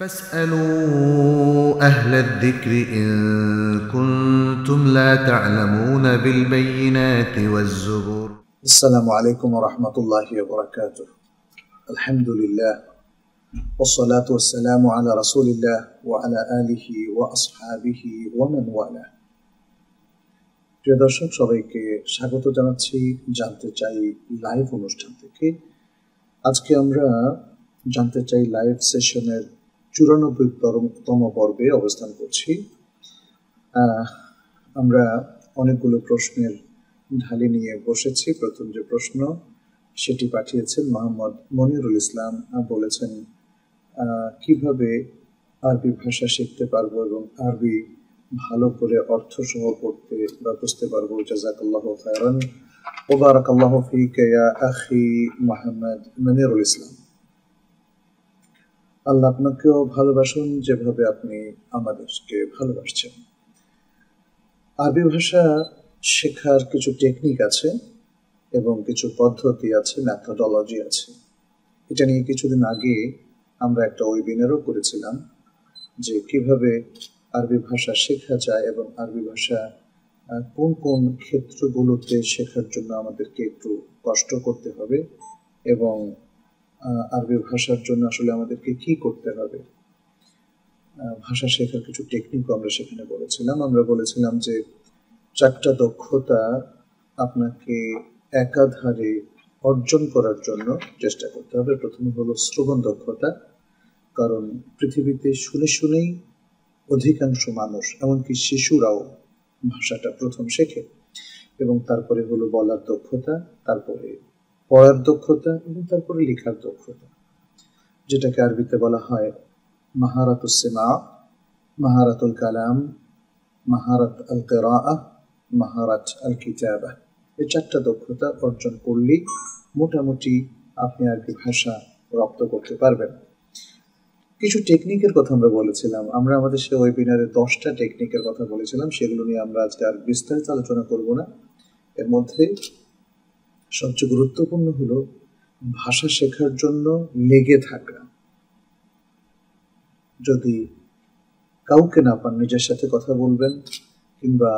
فاسألوا أهل الذكر إن كنتم لا تعلمون بالبينات والزبور السلام عليكم ورحمة الله وبركاته الحمد لله والصلاة والسلام على رسول الله وعلى آله وأصحابه ومن والاه প্রিয় দর্শক সবাইকে স্বাগত জানাচ্ছি জানতে চাই লাইভ অনুষ্ঠান থেকে আজকে আমরা জানতে চাই লাইভ সেশনের চুরানব্বইতম পর্বে অবস্থান করছি আমরা অনেকগুলো প্রশ্নের ঢালি নিয়ে বসেছি প্রথম যে প্রশ্ন সেটি পাঠিয়েছেন মোহাম্মদ মনিরুল ইসলাম বলেছেন কিভাবে আরবি ভাষা শিখতে পারবো এবং আরবি ভালো করে অর্থ সহ পড়তে বা বুঝতে পারবো জাজাকাল্লাহ খায়রান ওবারাকাল্লাহ ফিক আখি মনিরুল ইসলাম আল্লাহ আপনাকেও ভালোবাসুন যেভাবে আপনি আমাদেরকে ভালোবাসছেন আরবি ভাষা শেখার কিছু টেকনিক আছে এবং কিছু পদ্ধতি আছে ম্যাথোডলজি আছে এটা নিয়ে কিছুদিন আগে আমরা একটা ওয়েবিনারও করেছিলাম যে কিভাবে আরবি ভাষা শেখা যায় এবং আরবি ভাষা কোন কোন ক্ষেত্রগুলোতে শেখার জন্য আমাদেরকে একটু কষ্ট করতে হবে এবং আরবি ভাষার জন্য আসলে আমাদেরকে কি করতে হবে ভাষা শেখার কিছু টেকনিকও আমরা সেখানে বলেছিলাম আমরা বলেছিলাম যে চারটা দক্ষতা আপনাকে একাধারে অর্জন করার জন্য চেষ্টা করতে হবে প্রথম হলো শ্রবণ দক্ষতা কারণ পৃথিবীতে শুনে শুনেই অধিকাংশ মানুষ এমনকি শিশুরাও ভাষাটা প্রথম শেখে এবং তারপরে হলো বলার দক্ষতা তারপরে পড়ার দক্ষতা এবং তারপরে লেখার দক্ষতা যেটাকে আরবিতে বলা হয় মাহারাত সেমা মাহারাতুল কালাম মাহারাত আল কেরা মাহারাত আল কিতাবা এই চারটা দক্ষতা অর্জন করলেই মোটামুটি আপনি আরবি ভাষা রপ্ত করতে পারবেন কিছু টেকনিকের কথা আমরা বলেছিলাম আমরা আমাদের সে ওয়েবিনারে দশটা টেকনিকের কথা বলেছিলাম সেগুলো নিয়ে আমরা আজকে আর বিস্তারিত আলোচনা করব না এর মধ্যে সবচেয়ে গুরুত্বপূর্ণ হলো ভাষা শেখার জন্য লেগে থাকা যদি কাউকে না পান নিজের সাথে কথা বলবেন কিংবা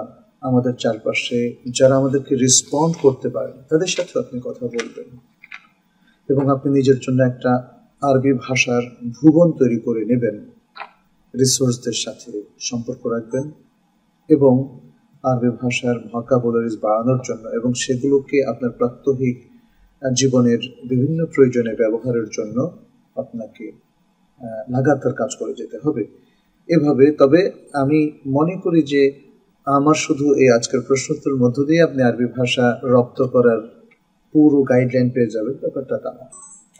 আমাদের চারপাশে যারা আমাদেরকে রেসপন্ড করতে পারেন তাদের সাথে আপনি কথা বলবেন এবং আপনি নিজের জন্য একটা আরবি ভাষার ভুবন তৈরি করে নেবেন রিসোর্সদের সাথে সম্পর্ক রাখবেন এবং আরবি ভাষার ভোকাবুলারিজ বাড়ানোর জন্য এবং সেগুলোকে আপনার প্রাত্যহিক জীবনের বিভিন্ন প্রয়োজনে ব্যবহারের জন্য আপনাকে লাগাতার কাজ করে যেতে হবে এভাবে তবে আমি মনে করি যে আমার শুধু এই আজকের প্রশ্নোত্তর মধ্য দিয়ে আপনি আরবি ভাষা রপ্ত করার পুরো গাইডলাইন পেয়ে যাবেন ব্যাপারটা তা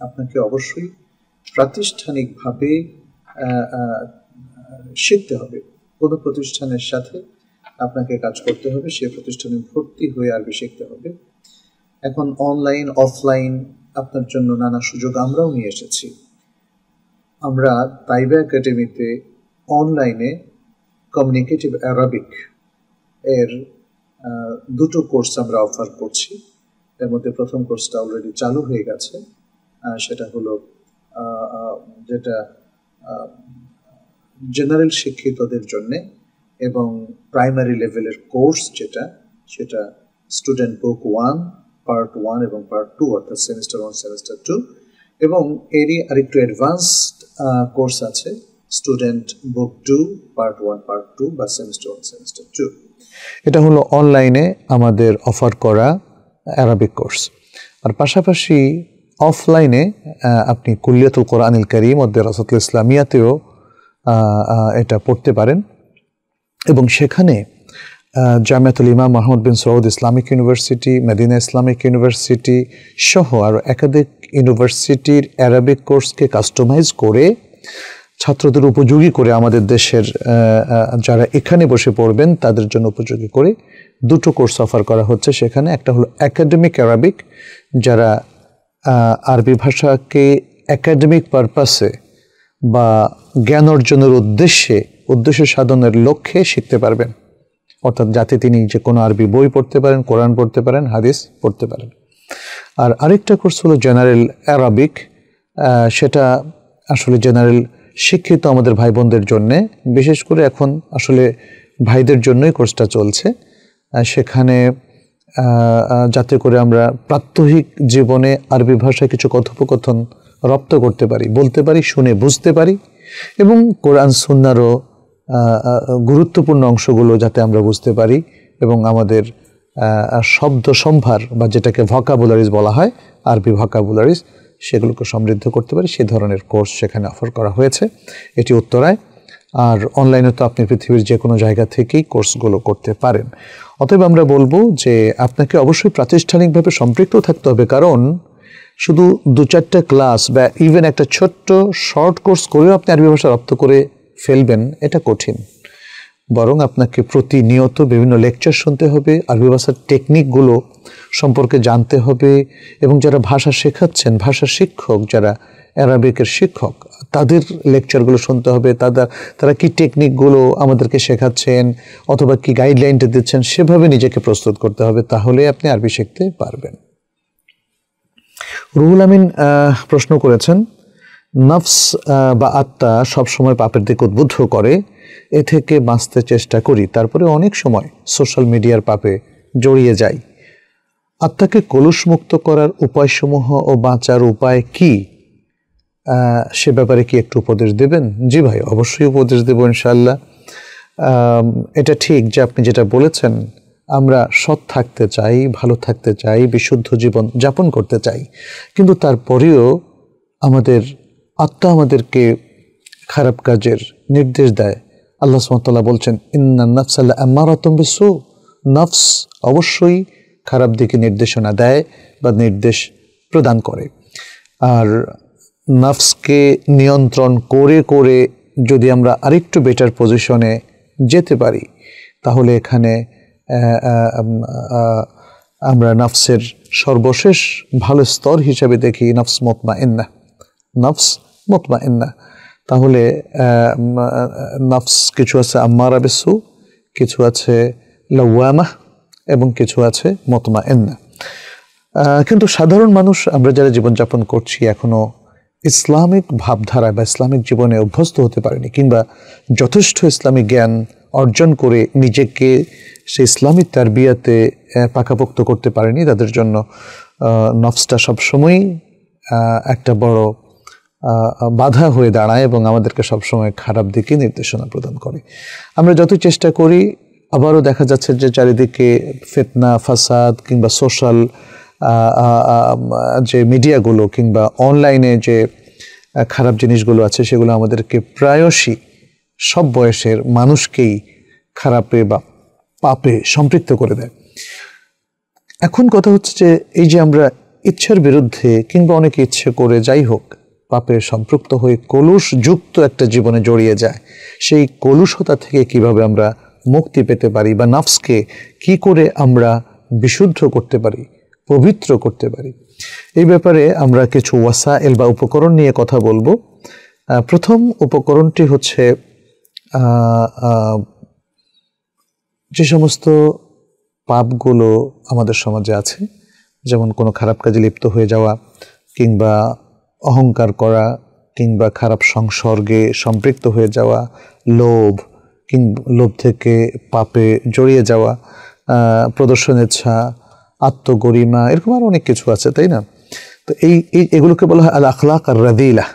আপনাকে অবশ্যই প্রাতিষ্ঠানিকভাবে শিখতে হবে কোনো প্রতিষ্ঠানের সাথে আপনাকে কাজ করতে হবে সে প্রতিষ্ঠানে ভর্তি হয়ে আরবি শিখতে হবে এখন অনলাইন অফলাইন আপনার জন্য নানা সুযোগ আমরাও নিয়ে এসেছি আমরা তাইবা একাডেমিতে অনলাইনে কমিউনিকেটিভ অ্যারাবিক এর দুটো কোর্স আমরা অফার করছি এর মধ্যে প্রথম কোর্সটা অলরেডি চালু হয়ে গেছে সেটা হলো যেটা জেনারেল শিক্ষিতদের জন্যে এবং প্রাইমারি লেভেলের কোর্স যেটা সেটা student book one part one এবং পার্ট টু অর্থাৎ সেমিস্টার ওয়ান সেমিস্টার টু এবং এরই আরেকটু অ্যাডভান্সড কোর্স আছে student book two part one part two বা সেমিস্টার ওয়ান সেমিস্টার টু এটা হলো অনলাইনে আমাদের অফার করা অ্যারাবিক কোর্স আর পাশাপাশি অফলাইনে আপনি কুলিয়াতুল কোরআনিল করিম ও দেরাসাতুল ইসলামিয়াতেও এটা পড়তে পারেন এবং সেখানে জামায়াতুল ইমাম মাহমুদ বিন সৌদ Islamic university Medina Islamic university সহ আরও একাধিক ইউনিভার্সিটির অ্যারাবিক কোর্সকে কাস্টমাইজ করে ছাত্রদের উপযোগী করে আমাদের দেশের যারা এখানে বসে পড়বেন তাদের জন্য উপযোগী করে দুটো কোর্স অফার করা হচ্ছে সেখানে একটা হলো একাডেমিক অ্যারাবিক যারা আরবি ভাষাকে একাডেমিক পারপাসে বা জ্ঞান অর্জনের উদ্দেশ্যে উদ্দেশ্য সাধনের লক্ষ্যে শিখতে পারবেন অর্থাৎ যাতে তিনি যে কোনো আরবি বই পড়তে পারেন কোরআন পড়তে পারেন হাদিস পড়তে পারেন আর আরেকটা কোর্স হলো জেনারেল অ্যারাবিক সেটা আসলে জেনারেল শিক্ষিত আমাদের ভাই বোনদের জন্যে বিশেষ করে এখন আসলে ভাইদের জন্যই কোর্সটা চলছে সেখানে যাতে করে আমরা প্রাত্যহিক জীবনে আরবি ভাষায় কিছু কথোপকথন রপ্ত করতে পারি বলতে পারি শুনে বুঝতে পারি এবং কোরআন সুন্নারও গুরুত্বপূর্ণ অংশগুলো যাতে আমরা বুঝতে পারি এবং আমাদের শব্দ সম্ভার বা যেটাকে ভকাবুলারিজ বলা হয় আরবি ভকাবুলারিজ সেগুলোকে সমৃদ্ধ করতে পারি সে ধরনের কোর্স সেখানে অফার করা হয়েছে এটি উত্তরায় আর অনলাইনে তো আপনি পৃথিবীর যে কোনো জায়গা থেকেই কোর্সগুলো করতে পারেন অতএব আমরা বলবো যে আপনাকে অবশ্যই প্রাতিষ্ঠানিকভাবে সম্পৃক্ত থাকতে হবে কারণ শুধু দু চারটা ক্লাস বা ইভেন একটা ছোট্ট শর্ট কোর্স করেও আপনি আরবি ভাষা রপ্ত করে ফেলবেন এটা কঠিন বরং আপনাকে প্রতিনিয়ত বিভিন্ন লেকচার শুনতে হবে আরবি ভাষার টেকনিকগুলো সম্পর্কে জানতে হবে এবং যারা ভাষা শেখাচ্ছেন ভাষা শিক্ষক যারা অ্যারাবিকের শিক্ষক তাদের লেকচারগুলো শুনতে হবে তাদের তারা কি টেকনিকগুলো আমাদেরকে শেখাচ্ছেন অথবা কি গাইডলাইনটা দিচ্ছেন সেভাবে নিজেকে প্রস্তুত করতে হবে তাহলে আপনি আরবি শিখতে পারবেন রুহুল আমিন প্রশ্ন করেছেন নফস বা আত্মা সবসময় পাপের দিকে উদ্বুদ্ধ করে এ থেকে বাঁচতে চেষ্টা করি তারপরে অনেক সময় সোশ্যাল মিডিয়ার পাপে জড়িয়ে যাই আত্মাকে কলুষমুক্ত করার উপায়সমূহ ও বাঁচার উপায় কি সে ব্যাপারে কি একটু উপদেশ দেবেন জি ভাই অবশ্যই উপদেশ দেব ইনশাল্লাহ এটা ঠিক যে আপনি যেটা বলেছেন আমরা সৎ থাকতে চাই ভালো থাকতে চাই বিশুদ্ধ জীবন যাপন করতে চাই কিন্তু তারপরেও আমাদের আত্মা আমাদেরকে খারাপ কাজের নির্দেশ দেয় আল্লাহ সুমতাল্লাহ বলছেন ইন্না নফস আল্লাহ আম্মারাতম নফস অবশ্যই খারাপ দিকে নির্দেশনা দেয় বা নির্দেশ প্রদান করে আর নফসকে নিয়ন্ত্রণ করে করে যদি আমরা আরেকটু বেটার পজিশনে যেতে পারি তাহলে এখানে আমরা নফসের সর্বশেষ ভালো স্তর হিসাবে দেখি নফস মতমা ইন্না নফস মতমা তাহলে নফস কিছু আছে আম্মারা বিসু কিছু আছে লওয়ামা এবং কিছু আছে মতমা এন্না কিন্তু সাধারণ মানুষ আমরা যারা জীবনযাপন করছি এখনও ইসলামিক ভাবধারা বা ইসলামিক জীবনে অভ্যস্ত হতে পারেনি কিংবা যথেষ্ট ইসলামিক জ্ঞান অর্জন করে নিজেকে সে ইসলামিক তারবিয়াতে পাকাপোক্ত করতে পারেনি তাদের জন্য নফসটা সবসময়ই একটা বড় বাধা হয়ে দাঁড়ায় এবং আমাদেরকে সবসময় খারাপ দিকে নির্দেশনা প্রদান করে আমরা যত চেষ্টা করি আবারও দেখা যাচ্ছে যে চারিদিকে ফেতনা ফাসাদ কিংবা সোশ্যাল যে মিডিয়াগুলো কিংবা অনলাইনে যে খারাপ জিনিসগুলো আছে সেগুলো আমাদেরকে প্রায়শই সব বয়সের মানুষকেই খারাপে বা পাপে সম্পৃক্ত করে দেয় এখন কথা হচ্ছে যে এই যে আমরা ইচ্ছার বিরুদ্ধে কিংবা অনেকে ইচ্ছে করে যাই হোক পাপের সম্পৃক্ত হয়ে কলুষযুক্ত একটা জীবনে জড়িয়ে যায় সেই কলুষতা থেকে কিভাবে আমরা মুক্তি পেতে পারি বা নাফসকে কি করে আমরা বিশুদ্ধ করতে পারি পবিত্র করতে পারি এই ব্যাপারে আমরা কিছু ওয়াসা এল বা উপকরণ নিয়ে কথা বলবো প্রথম উপকরণটি হচ্ছে যে সমস্ত পাপগুলো আমাদের সমাজে আছে যেমন কোনো খারাপ কাজে লিপ্ত হয়ে যাওয়া কিংবা অহংকার করা কিংবা খারাপ সংসর্গে সম্পৃক্ত হয়ে যাওয়া লোভ কিং লোভ থেকে পাপে জড়িয়ে যাওয়া প্রদর্শনেচ্ছা আত্মগরিমা এরকম আরও অনেক কিছু আছে তাই না তো এই এগুলোকে বলা হয় আল আখলাক আর রাদিলা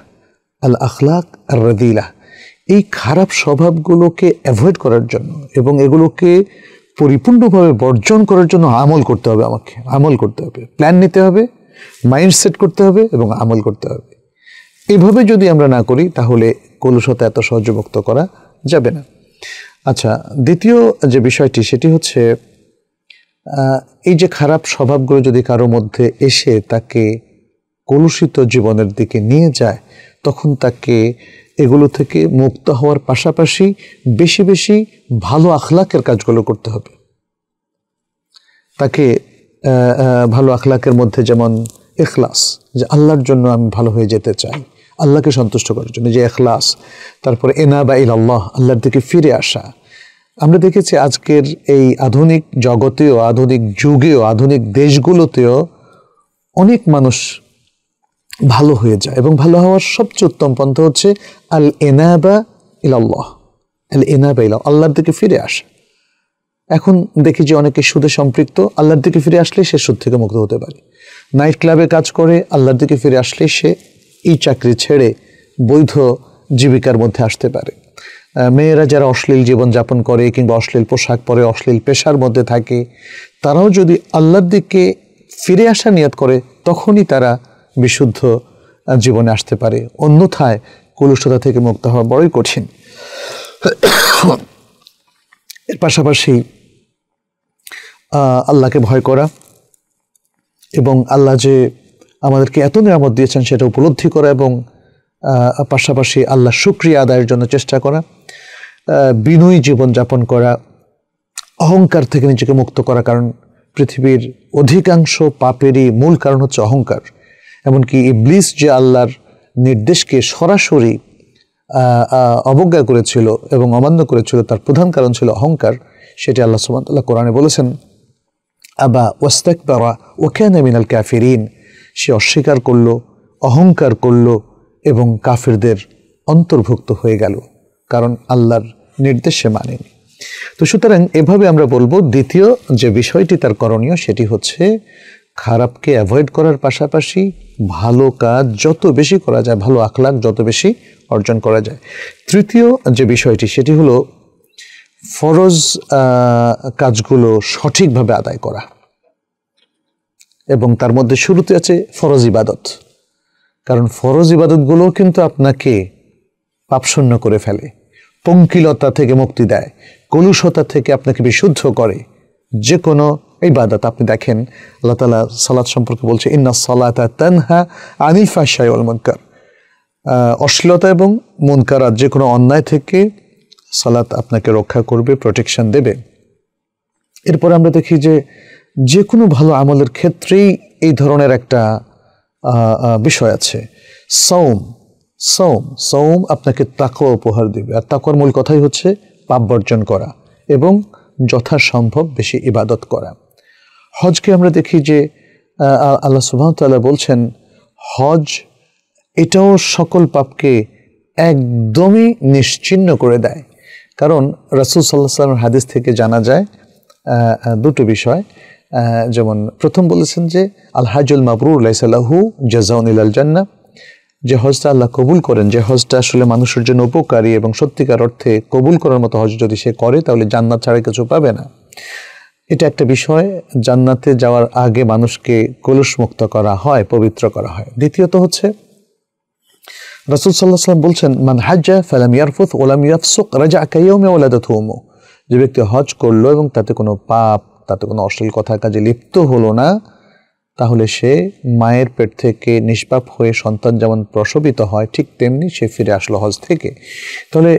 আল আখলাক আর রাদিলা এই খারাপ স্বভাবগুলোকে অ্যাভয়েড করার জন্য এবং এগুলোকে পরিপূর্ণভাবে বর্জন করার জন্য আমল করতে হবে আমাকে আমল করতে হবে প্ল্যান নিতে হবে মাইন্ডসেট করতে হবে এবং আমল করতে হবে এভাবে যদি আমরা না করি তাহলে কলুষতা এত সহজে করা যাবে না আচ্ছা দ্বিতীয় যে বিষয়টি সেটি হচ্ছে এই যে খারাপ স্বভাবগুলো যদি কারো মধ্যে এসে তাকে কলুষিত জীবনের দিকে নিয়ে যায় তখন তাকে এগুলো থেকে মুক্ত হওয়ার পাশাপাশি বেশি বেশি ভালো আখলাকের কাজগুলো করতে হবে তাকে ভালো আখলাকের মধ্যে যেমন এখলাস যে আল্লাহর জন্য আমি ভালো হয়ে যেতে চাই আল্লাহকে সন্তুষ্ট করার জন্য যে এখলাস তারপরে এনা বা ইল আল্লাহ আল্লাহর দিকে ফিরে আসা আমরা দেখেছি আজকের এই আধুনিক জগতেও আধুনিক যুগেও আধুনিক দেশগুলোতেও অনেক মানুষ ভালো হয়ে যায় এবং ভালো হওয়ার সবচেয়ে উত্তম পন্থা হচ্ছে আল ইল ইলাল্লাহ আল এনাবা ইল আল্লাহর দিকে ফিরে আসা এখন দেখি যে অনেকে সুদে সম্পৃক্ত আল্লাহর দিকে ফিরে আসলে সে সুদ থেকে মুক্ত হতে পারে নাইট ক্লাবে কাজ করে আল্লাহর দিকে ফিরে আসলে সে এই চাকরি ছেড়ে বৈধ জীবিকার মধ্যে আসতে পারে মেয়েরা যারা অশ্লীল জীবনযাপন করে কিংবা অশ্লীল পোশাক পরে অশ্লীল পেশার মধ্যে থাকে তারাও যদি আল্লাহর দিকে ফিরে আসা নিয়াত করে তখনই তারা বিশুদ্ধ জীবনে আসতে পারে অন্যথায় কলুষতা থেকে মুক্ত হওয়া বড়ই কঠিন এর পাশাপাশি আল্লাহকে ভয় করা এবং আল্লাহ যে আমাদেরকে এত নিরামত দিয়েছেন সেটা উপলব্ধি করা এবং পাশাপাশি আল্লাহ সুক্রিয়া আদায়ের জন্য চেষ্টা করা বিনয়ী জীবনযাপন করা অহংকার থেকে নিজেকে মুক্ত করা কারণ পৃথিবীর অধিকাংশ পাপেরই মূল কারণ হচ্ছে অহংকার এমনকি ইবলিস যে আল্লাহর নির্দেশকে সরাসরি অবজ্ঞা করেছিল এবং অমান্য করেছিল তার প্রধান কারণ ছিল অহংকার সেটি আল্লাহ সুমান্তাল্লাহ কোরআনে বলেছেন আবা ওয়াস্তাকবারা ওখানে মিনাল কাফিরিন সে অস্বীকার করল অহংকার করল এবং কাফিরদের অন্তর্ভুক্ত হয়ে গেল কারণ আল্লাহর নির্দেশে মানেনি তো সুতরাং এভাবে আমরা বলবো দ্বিতীয় যে বিষয়টি তার করণীয় সেটি হচ্ছে খারাপকে অ্যাভয়েড করার পাশাপাশি ভালো কাজ যত বেশি করা যায় ভালো আখলাক যত বেশি অর্জন করা যায় তৃতীয় যে বিষয়টি সেটি হলো ফরজ কাজগুলো সঠিকভাবে আদায় করা এবং তার মধ্যে শুরুতে আছে ফরজ ইবাদত কারণ ফরজ ইবাদতগুলোও কিন্তু আপনাকে পাপশূন্য করে ফেলে পঙ্কিলতা থেকে মুক্তি দেয় কলুষতা থেকে আপনাকে বিশুদ্ধ করে যে কোনো ইবাদত আপনি দেখেন আল্লাহ তালা সালাদ সম্পর্কে বলছে ইন্না সালাতা তানহা আনিফা শাহ অশ্লীলতা এবং মুনকারাত যে কোনো অন্যায় থেকে সালাত আপনাকে রক্ষা করবে প্রোটেকশন দেবে এরপর আমরা দেখি যে যে কোনো ভালো আমলের ক্ষেত্রেই এই ধরনের একটা বিষয় আছে সৌম সৌম সৌম আপনাকে তাকওয়া উপহার দেবে আর তাকওয়ার মূল কথাই হচ্ছে পাপ বর্জন করা এবং যথাসম্ভব বেশি ইবাদত করা হজকে আমরা দেখি যে আল্লাহ সুবাহতাল্লাহ বলছেন হজ এটাও সকল পাপকে একদমই নিশ্চিন্ন করে দেয় কারণ রাসুল সাল্লাহ সাল্লামের হাদিস থেকে জানা যায় দুটো বিষয় যেমন প্রথম বলেছেন যে আলহাজুল মাবরুর লাইসাল্লাহু জাজাউন ইলাল জান্না যে হজটা আল্লাহ কবুল করেন যে হজটা আসলে মানুষের জন্য উপকারী এবং সত্যিকার অর্থে কবুল করার মতো হজ যদি সে করে তাহলে জান্নাত ছাড়া কিছু পাবে না এটা একটা বিষয় জান্নাতে যাওয়ার আগে মানুষকে মুক্ত করা হয় পবিত্র করা হয় দ্বিতীয়ত হচ্ছে রসুল সাল্লাহ সাল্লাম বলছেন মান হাজ্জা ফালাম ইয়ারফুত ওলাম ইয়াফসুক রাজা কাইয়মে ওলাদা থুমো যে ব্যক্তি হজ করলো এবং তাতে কোনো পাপ তাতে কোনো অশ্লীল কথা কাজে লিপ্ত হলো না তাহলে সে মায়ের পেট থেকে নিষ্পাপ হয়ে সন্তান যেমন প্রসবিত হয় ঠিক তেমনি সে ফিরে আসলো হজ থেকে তাহলে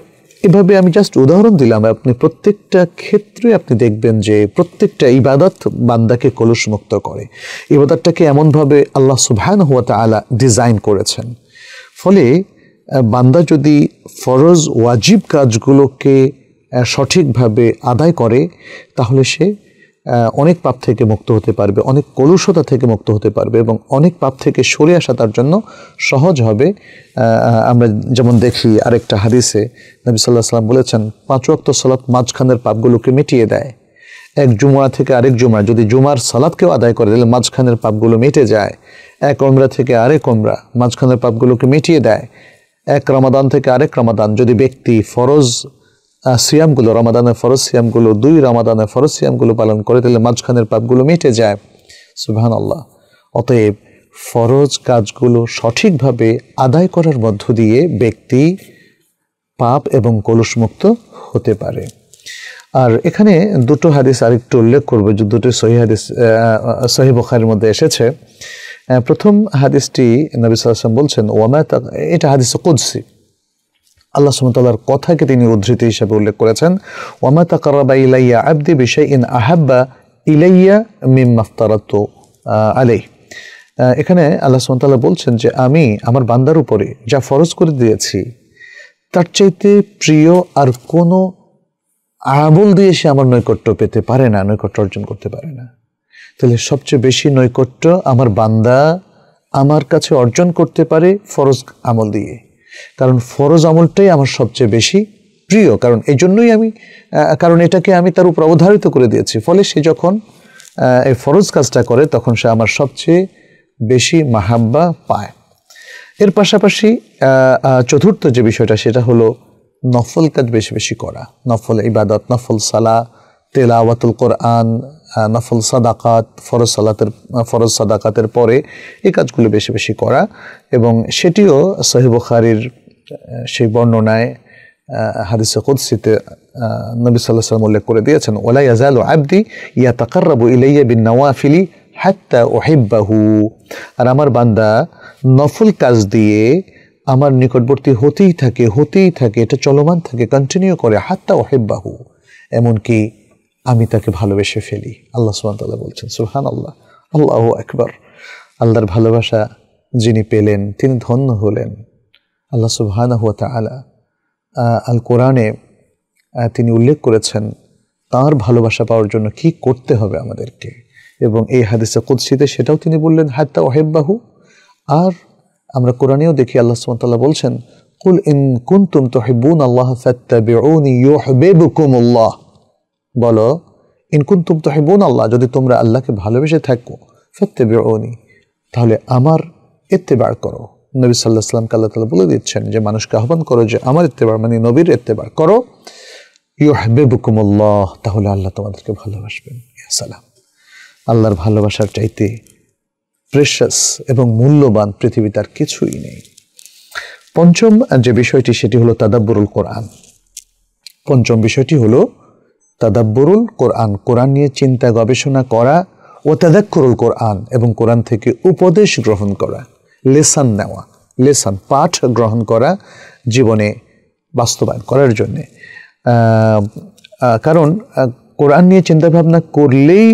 এভাবে আমি জাস্ট উদাহরণ দিলাম আপনি প্রত্যেকটা ক্ষেত্রে আপনি দেখবেন যে প্রত্যেকটা ইবাদত বান্দাকে কলুষমুক্ত করে ইবাদতটাকে এমনভাবে আল্লাহ সুভায়ন হুয়া আলা ডিজাইন করেছেন ফলে বান্দা যদি ফরজ ওয়াজিব কাজগুলোকে সঠিকভাবে আদায় করে তাহলে সে অনেক পাপ থেকে মুক্ত হতে পারবে অনেক কলুষতা থেকে মুক্ত হতে পারবে এবং অনেক পাপ থেকে সরে আসা তার জন্য সহজ হবে আমরা যেমন দেখি আরেকটা হাদিসে নবী সাল্লাহ সাল্লাম বলেছেন পাঁচ অক্ত সলাপ মাঝখানের পাপগুলোকে মিটিয়ে দেয় এক জুমা থেকে আরেক জুমা যদি জুমার সালাদ কেউ আদায় করে দিলে মাঝখানের পাপগুলো মেটে যায় এক অমরা থেকে আরেক অমরা মাঝখানের পাপগুলোকে মিটিয়ে দেয় এক রমাদান থেকে আরেক রমাদান যদি ব্যক্তি ফরজ সিয়ামগুলো রমাদানের ফরজ সিয়ামগুলো দুই রামাদানের ফরজ সিয়ামগুলো পালন করে দিলে মাঝখানের পাপগুলো মিটে যায় সুবহান আল্লাহ অতএব ফরজ কাজগুলো সঠিকভাবে আদায় করার মধ্য দিয়ে ব্যক্তি পাপ এবং কলুষমুক্ত হতে পারে আর এখানে দুটো হাদিস আরেকটু উল্লেখ করবো যে দুটো সহি হাদিস সহি বখারের মধ্যে এসেছে প্রথম হাদিসটি নবী সাল্লাম বলছেন ওয়ামা এটা হাদিস কুদসি আল্লাহ সুমতাল্লাহর কথাকে তিনি উদ্ধৃতি হিসাবে উল্লেখ করেছেন ওয়ামা কারাবা ইলাইয়া আব্দি বিষয় ইন আহাব্বা ইলাইয়া মিম মাফতারাত আলাই এখানে আল্লাহ সুমতাল্লাহ বলছেন যে আমি আমার বান্দার উপরে যা ফরজ করে দিয়েছি তার চাইতে প্রিয় আর কোনো আমল দিয়ে সে আমার নৈকট্য পেতে পারে না নৈকট্য অর্জন করতে পারে না তাহলে সবচেয়ে বেশি নৈকট্য আমার বান্দা আমার কাছে অর্জন করতে পারে ফরজ আমল দিয়ে কারণ ফরজ আমলটাই আমার সবচেয়ে বেশি প্রিয় কারণ এই জন্যই আমি কারণ এটাকে আমি তার উপর অবধারিত করে দিয়েছি ফলে সে যখন এই ফরজ কাজটা করে তখন সে আমার সবচেয়ে বেশি মাহাব্বা পায় এর পাশাপাশি চতুর্থ যে বিষয়টা সেটা হলো নফল কাজ বেশি বেশি করা নফল ইবাদত নফল সালা তেলাওয়াতুল কোরআন নফল সাদাকাত ফরজ সালাতের ফরজ সাদাকাতের পরে এই কাজগুলো বেশি বেশি করা এবং সেটিও সহিবুখারির সেই বর্ণনায় হাদিসে কুদসিতে নবী সাল্লাহ সাল্লাম উল্লেখ করে দিয়েছেন ওলাই আজাল আবদি ইয়া তাকার্রাবু ইলাইয়া বিন নওয়াফিলি হাত্তা ওহেব্বাহু আর আমার বান্দা নফল কাজ দিয়ে আমার নিকটবর্তী হতেই থাকে হতেই থাকে এটা চলমান থাকে কন্টিনিউ করে হাত্তা ওহেব্বাহু এমনকি আমি তাকে ভালোবেসে ফেলি আল্লাহ সুহানতাল্লাহ বলছেন সুহান আল্লাহ আল্লাহ একবার আল্লাহর ভালোবাসা যিনি পেলেন তিনি ধন্য হলেন আল্লাহ সুবহান আলা আল কোরআনে তিনি উল্লেখ করেছেন তার ভালোবাসা পাওয়ার জন্য কি করতে হবে আমাদেরকে এবং এই হাদিসে কুদ্সিতে সেটাও তিনি বললেন হাত্তা ওহেব্বাহু আর আমরা কোরআনেও দেখি আল্লাহ সুমতাল্লাহ বলছেন কুল ইন কুন্তুম তহিবুন আল্লাহ ফেত্তাবিউনিল্লাহ বলো ইন কুন্তুম তহিবুন আল্লাহ যদি তোমরা আল্লাহকে ভালোবেসে থাকো বেউনি তাহলে আমার এত্তেবার করো নবী সাল্লাহ সাল্লামকে আল্লাহ তালা বলে দিচ্ছেন যে মানুষকে আহ্বান করো যে আমার এত্তেবার মানে নবীর এত্তেবার করো ইউহবেবুকুমুল্লাহ তাহলে আল্লাহ তোমাদেরকে ভালোবাসবেন সালাম আল্লাহর ভালোবাসার চাইতে প্রেশাস এবং মূল্যবান পৃথিবীতে আর কিছুই নেই পঞ্চম যে বিষয়টি সেটি হলো তাদাব্বরুল কোরআন পঞ্চম বিষয়টি হলো তাদাব্বরুল কোরআন কোরআন নিয়ে চিন্তা গবেষণা করা ও তাদাক্ষরুল কোরআন এবং কোরআন থেকে উপদেশ গ্রহণ করা লেসান নেওয়া লেসান পাঠ গ্রহণ করা জীবনে বাস্তবায়ন করার জন্যে কারণ কোরআন নিয়ে চিন্তাভাবনা করলেই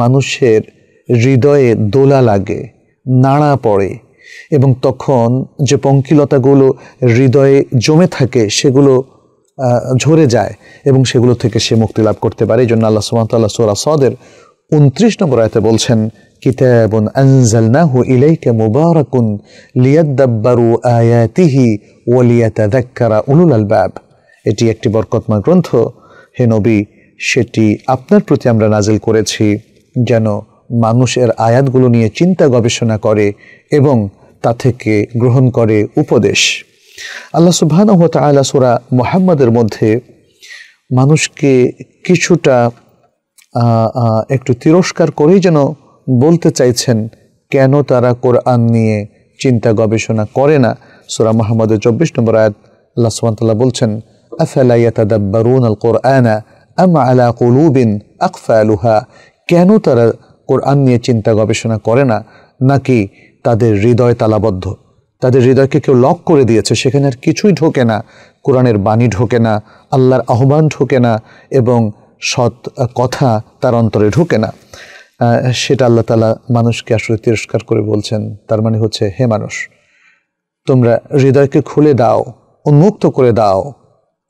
মানুষের হৃদয়ে দোলা লাগে নাড়া পড়ে এবং তখন যে পঙ্কিলতাগুলো হৃদয়ে জমে থাকে সেগুলো ঝরে যায় এবং সেগুলো থেকে সে মুক্তি লাভ করতে পারে এই জন্য আল্লাহ সুমতাল্লাহ সোলা সদের উনত্রিশ নম্বর আয়তে বলছেন কিতাবুন আনজালনাহু ইলাইকা মুবারাকুন লিয়াদ্দাব্বারু আয়াতিহি ওয়ালিয়াতাযাক্কারা উলুল আলবাব এটি একটি বরকতময় গ্রন্থ হে নবী সেটি আপনার প্রতি আমরা নাজিল করেছি যেন মানুষের আয়াতগুলো নিয়ে চিন্তা গবেষণা করে এবং তা থেকে গ্রহণ করে উপদেশ আল্লাহ সুবহানাহু আলা সুরা মোহাম্মদের মধ্যে মানুষকে কিছুটা একটু তিরস্কার করেই যেন বলতে চাইছেন কেন তারা কোরআন নিয়ে চিন্তা গবেষণা করে না সুরা মোহাম্মদের চব্বিশ নম্বর আয়াত আল্লাহ সুবান্তাল্লাহ বলছেন আফালাইয়াতাদাব্বারুন আল কোরআনা আম আলা কুলুবিন আলুহা কেন তারা কোরআন নিয়ে চিন্তা গবেষণা করে না নাকি তাদের হৃদয় তালাবদ্ধ তাদের হৃদয়কে কেউ লক করে দিয়েছে সেখানে আর কিছুই ঢোকে না কোরআনের বাণী ঢোকে না আল্লাহর আহ্বান ঢোকে না এবং সৎ কথা তার অন্তরে ঢোকে না সেটা আল্লাহ তালা মানুষকে আসলে তিরস্কার করে বলছেন তার মানে হচ্ছে হে মানুষ তোমরা হৃদয়কে খুলে দাও উন্মুক্ত করে দাও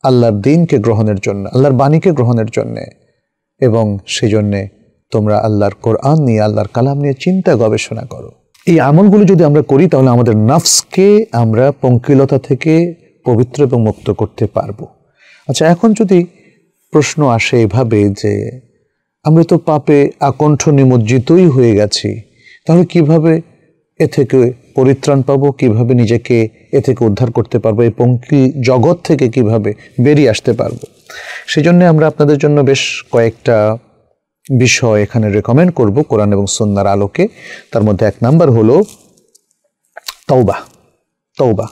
আল্লাহর দিনকে গ্রহণের জন্য আল্লাহর বাণীকে গ্রহণের জন্যে এবং সেই জন্যে তোমরা আল্লাহর কোরআন নিয়ে আল্লাহর কালাম নিয়ে চিন্তা গবেষণা করো এই আমলগুলো যদি আমরা করি তাহলে আমাদের নাফসকে আমরা পঙ্কিলতা থেকে পবিত্র এবং মুক্ত করতে পারবো আচ্ছা এখন যদি প্রশ্ন আসে এভাবে যে আমরা তো পাপে আকণ্ঠ নিমজ্জিতই হয়ে গেছি তাহলে কিভাবে এ থেকে পরিত্রাণ পাবো কিভাবে নিজেকে এ থেকে উদ্ধার করতে পারবো এই পঙ্কি জগৎ থেকে কিভাবে বেরিয়ে আসতে পারবো সেজন্য আমরা আপনাদের জন্য বেশ কয়েকটা বিষয় এখানে রেকমেন্ড করব কোরআন এবং সন্ন্যার আলোকে তার মধ্যে এক নাম্বার হলো তৌবা তৌবা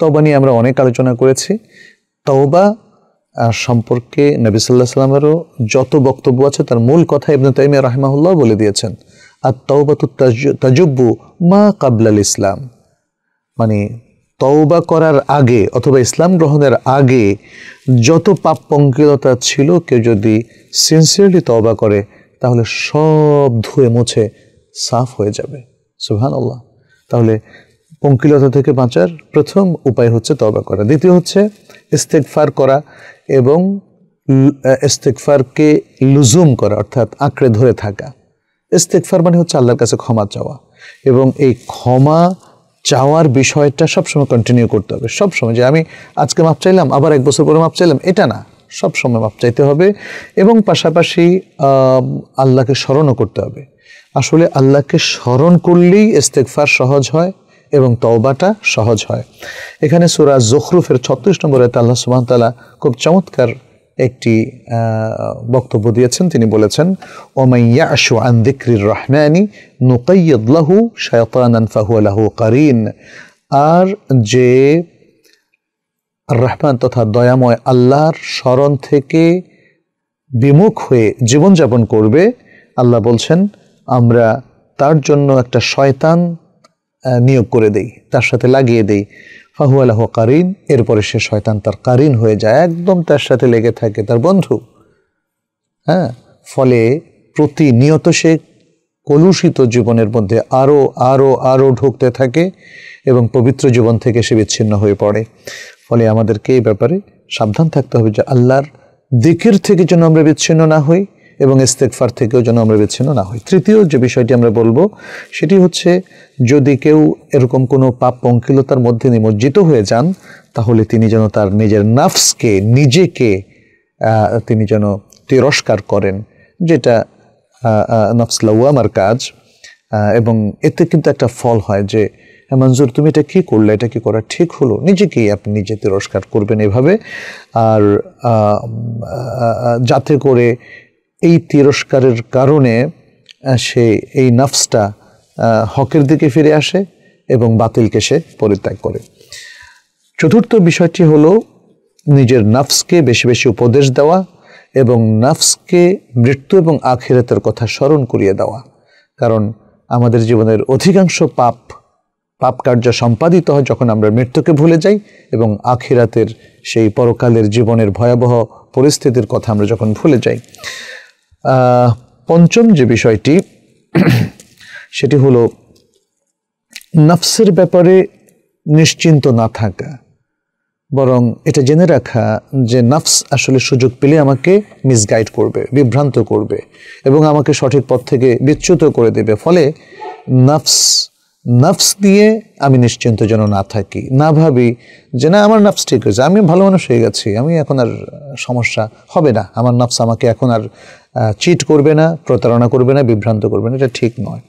তৌবা নিয়ে আমরা অনেক আলোচনা করেছি তৌবা সম্পর্কে নবী সাল্লাহ সাল্লামেরও যত বক্তব্য আছে তার মূল কথা ইবনে তাইমিয়া রাহমাহুল্লাহ বলে দিয়েছেন আর তৌবা তো তাজুব্বু মা কাবলাল ইসলাম মানে তওবা করার আগে অথবা ইসলাম গ্রহণের আগে যত পাপ পঙ্কিলতা ছিল কেউ যদি সিনসিয়ারলি তওবা করে তাহলে সব ধুয়ে মুছে সাফ হয়ে যাবে সুহান আল্লাহ তাহলে পঙ্কিলতা থেকে বাঁচার প্রথম উপায় হচ্ছে তবা করা দ্বিতীয় হচ্ছে ইস্তেকফার করা এবং ইস্তেকফারকে লুজুম করা অর্থাৎ আঁকড়ে ধরে থাকা ইস্তেকফার মানে হচ্ছে আল্লাহর কাছে ক্ষমা চাওয়া এবং এই ক্ষমা চাওয়ার বিষয়টা সবসময় কন্টিনিউ করতে হবে সবসময় যে আমি আজকে মাপ চাইলাম আবার এক বছর পরে মাপ চাইলাম এটা না সবসময় মাপ চাইতে হবে এবং পাশাপাশি আল্লাহকে স্মরণও করতে হবে আসলে আল্লাহকে স্মরণ করলেই ইস্তেকফার সহজ হয় এবং তওবাটা সহজ হয় এখানে সুরা জখরুফের ছত্রিশ নম্বরে আল্লাহ তালা খুব চমৎকার একটি বক্তব্য দিয়েছেন তিনি বলেছেন ওমাইয়া আশু আন দিক্রির রহমানি নুকাইয়াদলাহু শায়তানান ফাহুয়ালাহু কারিন আর যে রহমান তথা দয়াময় আল্লাহর স্মরণ থেকে বিমুখ হয়ে জীবনযাপন করবে আল্লাহ বলছেন আমরা তার জন্য একটা শয়তান নিয়োগ করে দেই তার সাথে লাগিয়ে দেই ফাহু আলাহ কারিন এরপরে সে শয়তান তার কারিন হয়ে যায় একদম তার সাথে লেগে থাকে তার বন্ধু হ্যাঁ ফলে প্রতিনিয়ত সে কলুষিত জীবনের মধ্যে আরও আরও আরও ঢুকতে থাকে এবং পবিত্র জীবন থেকে সে বিচ্ছিন্ন হয়ে পড়ে ফলে আমাদেরকে এই ব্যাপারে সাবধান থাকতে হবে যে আল্লাহর দিকের থেকে যেন আমরা বিচ্ছিন্ন না হই এবং ইস্তেকফার থেকেও যেন আমরা বিচ্ছিন্ন না হই তৃতীয় যে বিষয়টি আমরা বলবো সেটি হচ্ছে যদি কেউ এরকম কোনো পাপ পঙ্কিলতার মধ্যে নিমজ্জিত হয়ে যান তাহলে তিনি যেন তার নিজের নাফসকে নিজেকে তিনি যেন তিরস্কার করেন যেটা নফস লাউয়ামার কাজ এবং এতে কিন্তু একটা ফল হয় যে মঞ্জুর তুমি এটা কী করলে এটা কি করা ঠিক হলো নিজেকেই আপনি নিজে তিরস্কার করবেন এভাবে আর যাতে করে এই তিরস্কারের কারণে সে এই নাফসটা হকের দিকে ফিরে আসে এবং বাতিলকে সে পরিত্যাগ করে চতুর্থ বিষয়টি হলো নিজের নাফসকে বেশি বেশি উপদেশ দেওয়া এবং নাফসকে মৃত্যু এবং আখিরাতের কথা স্মরণ করিয়ে দেওয়া কারণ আমাদের জীবনের অধিকাংশ পাপ পাপ কার্য সম্পাদিত হয় যখন আমরা মৃত্যুকে ভুলে যাই এবং আখিরাতের সেই পরকালের জীবনের ভয়াবহ পরিস্থিতির কথা আমরা যখন ভুলে যাই পঞ্চম যে বিষয়টি সেটি হলো নফসের ব্যাপারে নিশ্চিন্ত না থাকা বরং এটা জেনে রাখা যে নাফস আসলে সুযোগ পেলে আমাকে মিসগাইড করবে বিভ্রান্ত করবে এবং আমাকে সঠিক পথ থেকে বিচ্যুত করে দেবে ফলে নাফস নফস দিয়ে আমি নিশ্চিন্ত যেন না থাকি না ভাবি যে না আমার নফস ঠিক হয়েছে আমি ভালো মানুষ হয়ে গেছি আমি এখন আর সমস্যা হবে না আমার নফস আমাকে এখন আর চিট করবে না প্রতারণা করবে না বিভ্রান্ত করবে না এটা ঠিক নয়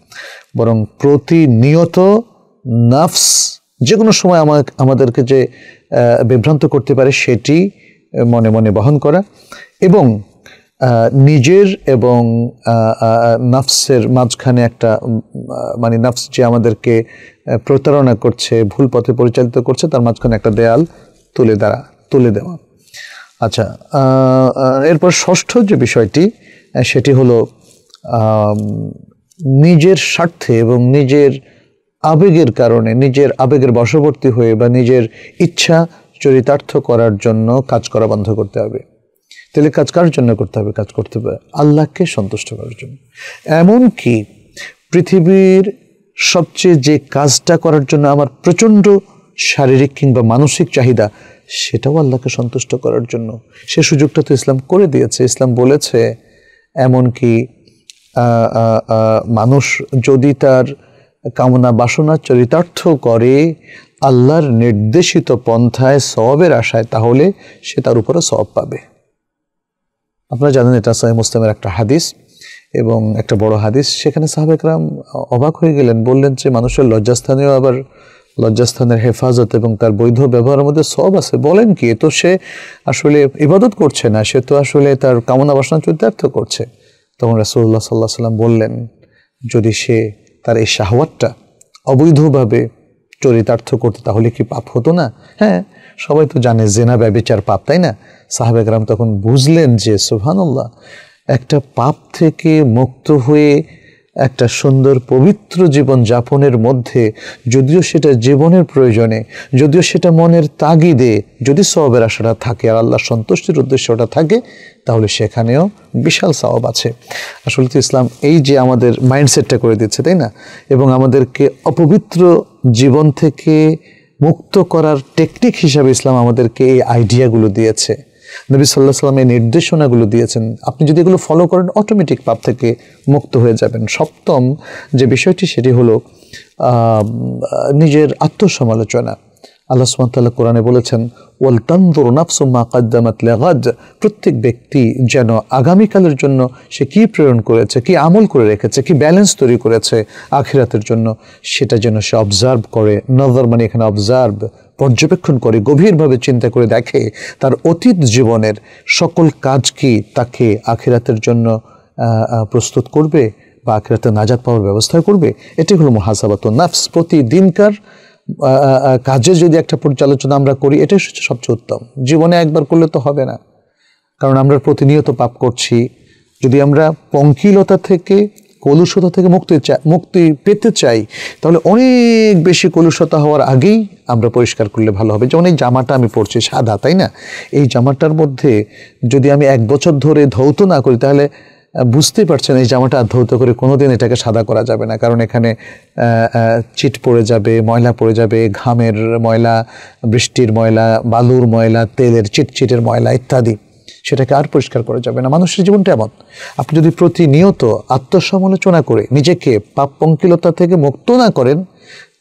বরং প্রতিনিয়ত নফস যে কোনো সময় আমাকে আমাদেরকে যে বিভ্রান্ত করতে পারে সেটি মনে মনে বহন করা এবং নিজের এবং নাফসের মাঝখানে একটা মানে নাফস যে আমাদেরকে প্রতারণা করছে ভুল পথে পরিচালিত করছে তার মাঝখানে একটা দেয়াল তুলে দ্বারা তুলে দেওয়া আচ্ছা এরপর ষষ্ঠ যে বিষয়টি সেটি হলো নিজের স্বার্থে এবং নিজের আবেগের কারণে নিজের আবেগের বশবর্তী হয়ে বা নিজের ইচ্ছা চরিতার্থ করার জন্য কাজ করা বন্ধ করতে হবে তাহলে কাজ কার জন্য করতে হবে কাজ করতে হবে আল্লাহকে সন্তুষ্ট করার জন্য এমনকি পৃথিবীর সবচেয়ে যে কাজটা করার জন্য আমার প্রচণ্ড শারীরিক কিংবা মানসিক চাহিদা সেটাও আল্লাহকে সন্তুষ্ট করার জন্য সে সুযোগটা তো ইসলাম করে দিয়েছে ইসলাম বলেছে এমনকি মানুষ যদি তার কামনা বাসনা চরিতার্থ করে আল্লাহর নির্দেশিত পন্থায় সবের আশায় তাহলে সে তার উপরে সব পাবে আপনারা জানেন এটা সাহেব মুসলিমের একটা হাদিস এবং একটা বড় হাদিস সেখানে সাহাবেকরাম অবাক হয়ে গেলেন বললেন যে মানুষের লজ্জাস্থানেও আবার লজ্জাস্থানের হেফাজত এবং তার বৈধ ব্যবহারের মধ্যে সব আছে বলেন কি তো সে আসলে ইবাদত করছে না সে তো আসলে তার কামনা বাসনা চরিতার্থ করছে তখন রাসুল্লাহ সাল্লাহ সাল্লাম বললেন যদি সে তার এই শাহওয়াতটা অবৈধভাবে চরিতার্থ করতো তাহলে কি পাপ হতো না হ্যাঁ সবাই তো জানে জেনা ব্যবচার পাপ তাই না সাহাবেকরাম তখন বুঝলেন যে সুবহানাল্লাহ একটা পাপ থেকে মুক্ত হয়ে একটা সুন্দর পবিত্র জীবন যাপনের মধ্যে যদিও সেটা জীবনের প্রয়োজনে যদিও সেটা মনের তাগিদে যদি সবের আশাটা থাকে আর আল্লাহ সন্তুষ্টির উদ্দেশ্যটা থাকে তাহলে সেখানেও বিশাল সবাব আছে আসলে তো ইসলাম এই যে আমাদের মাইন্ডসেটটা করে দিচ্ছে তাই না এবং আমাদেরকে অপবিত্র জীবন থেকে মুক্ত করার টেকনিক হিসাবে ইসলাম আমাদেরকে এই আইডিয়াগুলো দিয়েছে নবী সাল্লাহ সাল্লামের নির্দেশনাগুলো দিয়েছেন আপনি যদি এগুলো ফলো করেন অটোমেটিক পাপ থেকে মুক্ত হয়ে যাবেন সপ্তম যে বিষয়টি সেটি হলো নিজের আত্মসমালোচনা আল্লাহ সুমতাল্লাহ কোরআনে বলেছেন তন্দুর নাফসুম্মা কাদ্দামাত লেগাজ প্রত্যেক ব্যক্তি যেন আগামীকালের জন্য সে কি প্রেরণ করেছে কি আমল করে রেখেছে কি ব্যালেন্স তৈরি করেছে আখিরাতের জন্য সেটা যেন সে অবজার্ভ করে নজর মানে এখানে অবজার্ভ পর্যবেক্ষণ করে গভীরভাবে চিন্তা করে দেখে তার অতীত জীবনের সকল কাজ কি তাকে আখিরাতের জন্য প্রস্তুত করবে বা আখিরাতে নাজাত পাওয়ার ব্যবস্থা করবে এটি হলো মহাসাবাত নাফস প্রতিদিনকার কাজে যদি একটা পর্যালোচনা আমরা করি এটাই হচ্ছে সবচেয়ে উত্তম জীবনে একবার করলে তো হবে না কারণ আমরা প্রতিনিয়ত পাপ করছি যদি আমরা পঙ্কিলতা থেকে কলুষতা থেকে মুক্তি চাই মুক্তি পেতে চাই তাহলে অনেক বেশি কলুষতা হওয়ার আগেই আমরা পরিষ্কার করলে ভালো হবে যেমন এই জামাটা আমি পরছি সাদা তাই না এই জামাটার মধ্যে যদি আমি এক বছর ধরে ধৌত না করি তাহলে বুঝতে পারছেন এই জামাটা আধৌত করে কোনোদিন এটাকে সাদা করা যাবে না কারণ এখানে চিট পড়ে যাবে ময়লা পড়ে যাবে ঘামের ময়লা বৃষ্টির ময়লা বালুর ময়লা তেলের চিটচিটের ময়লা ইত্যাদি সেটাকে আর পরিষ্কার করা যাবে না মানুষের জীবনটা এমন আপনি যদি প্রতিনিয়ত আত্মসমালোচনা করে নিজেকে পাপ পঙ্কিলতা থেকে মুক্ত না করেন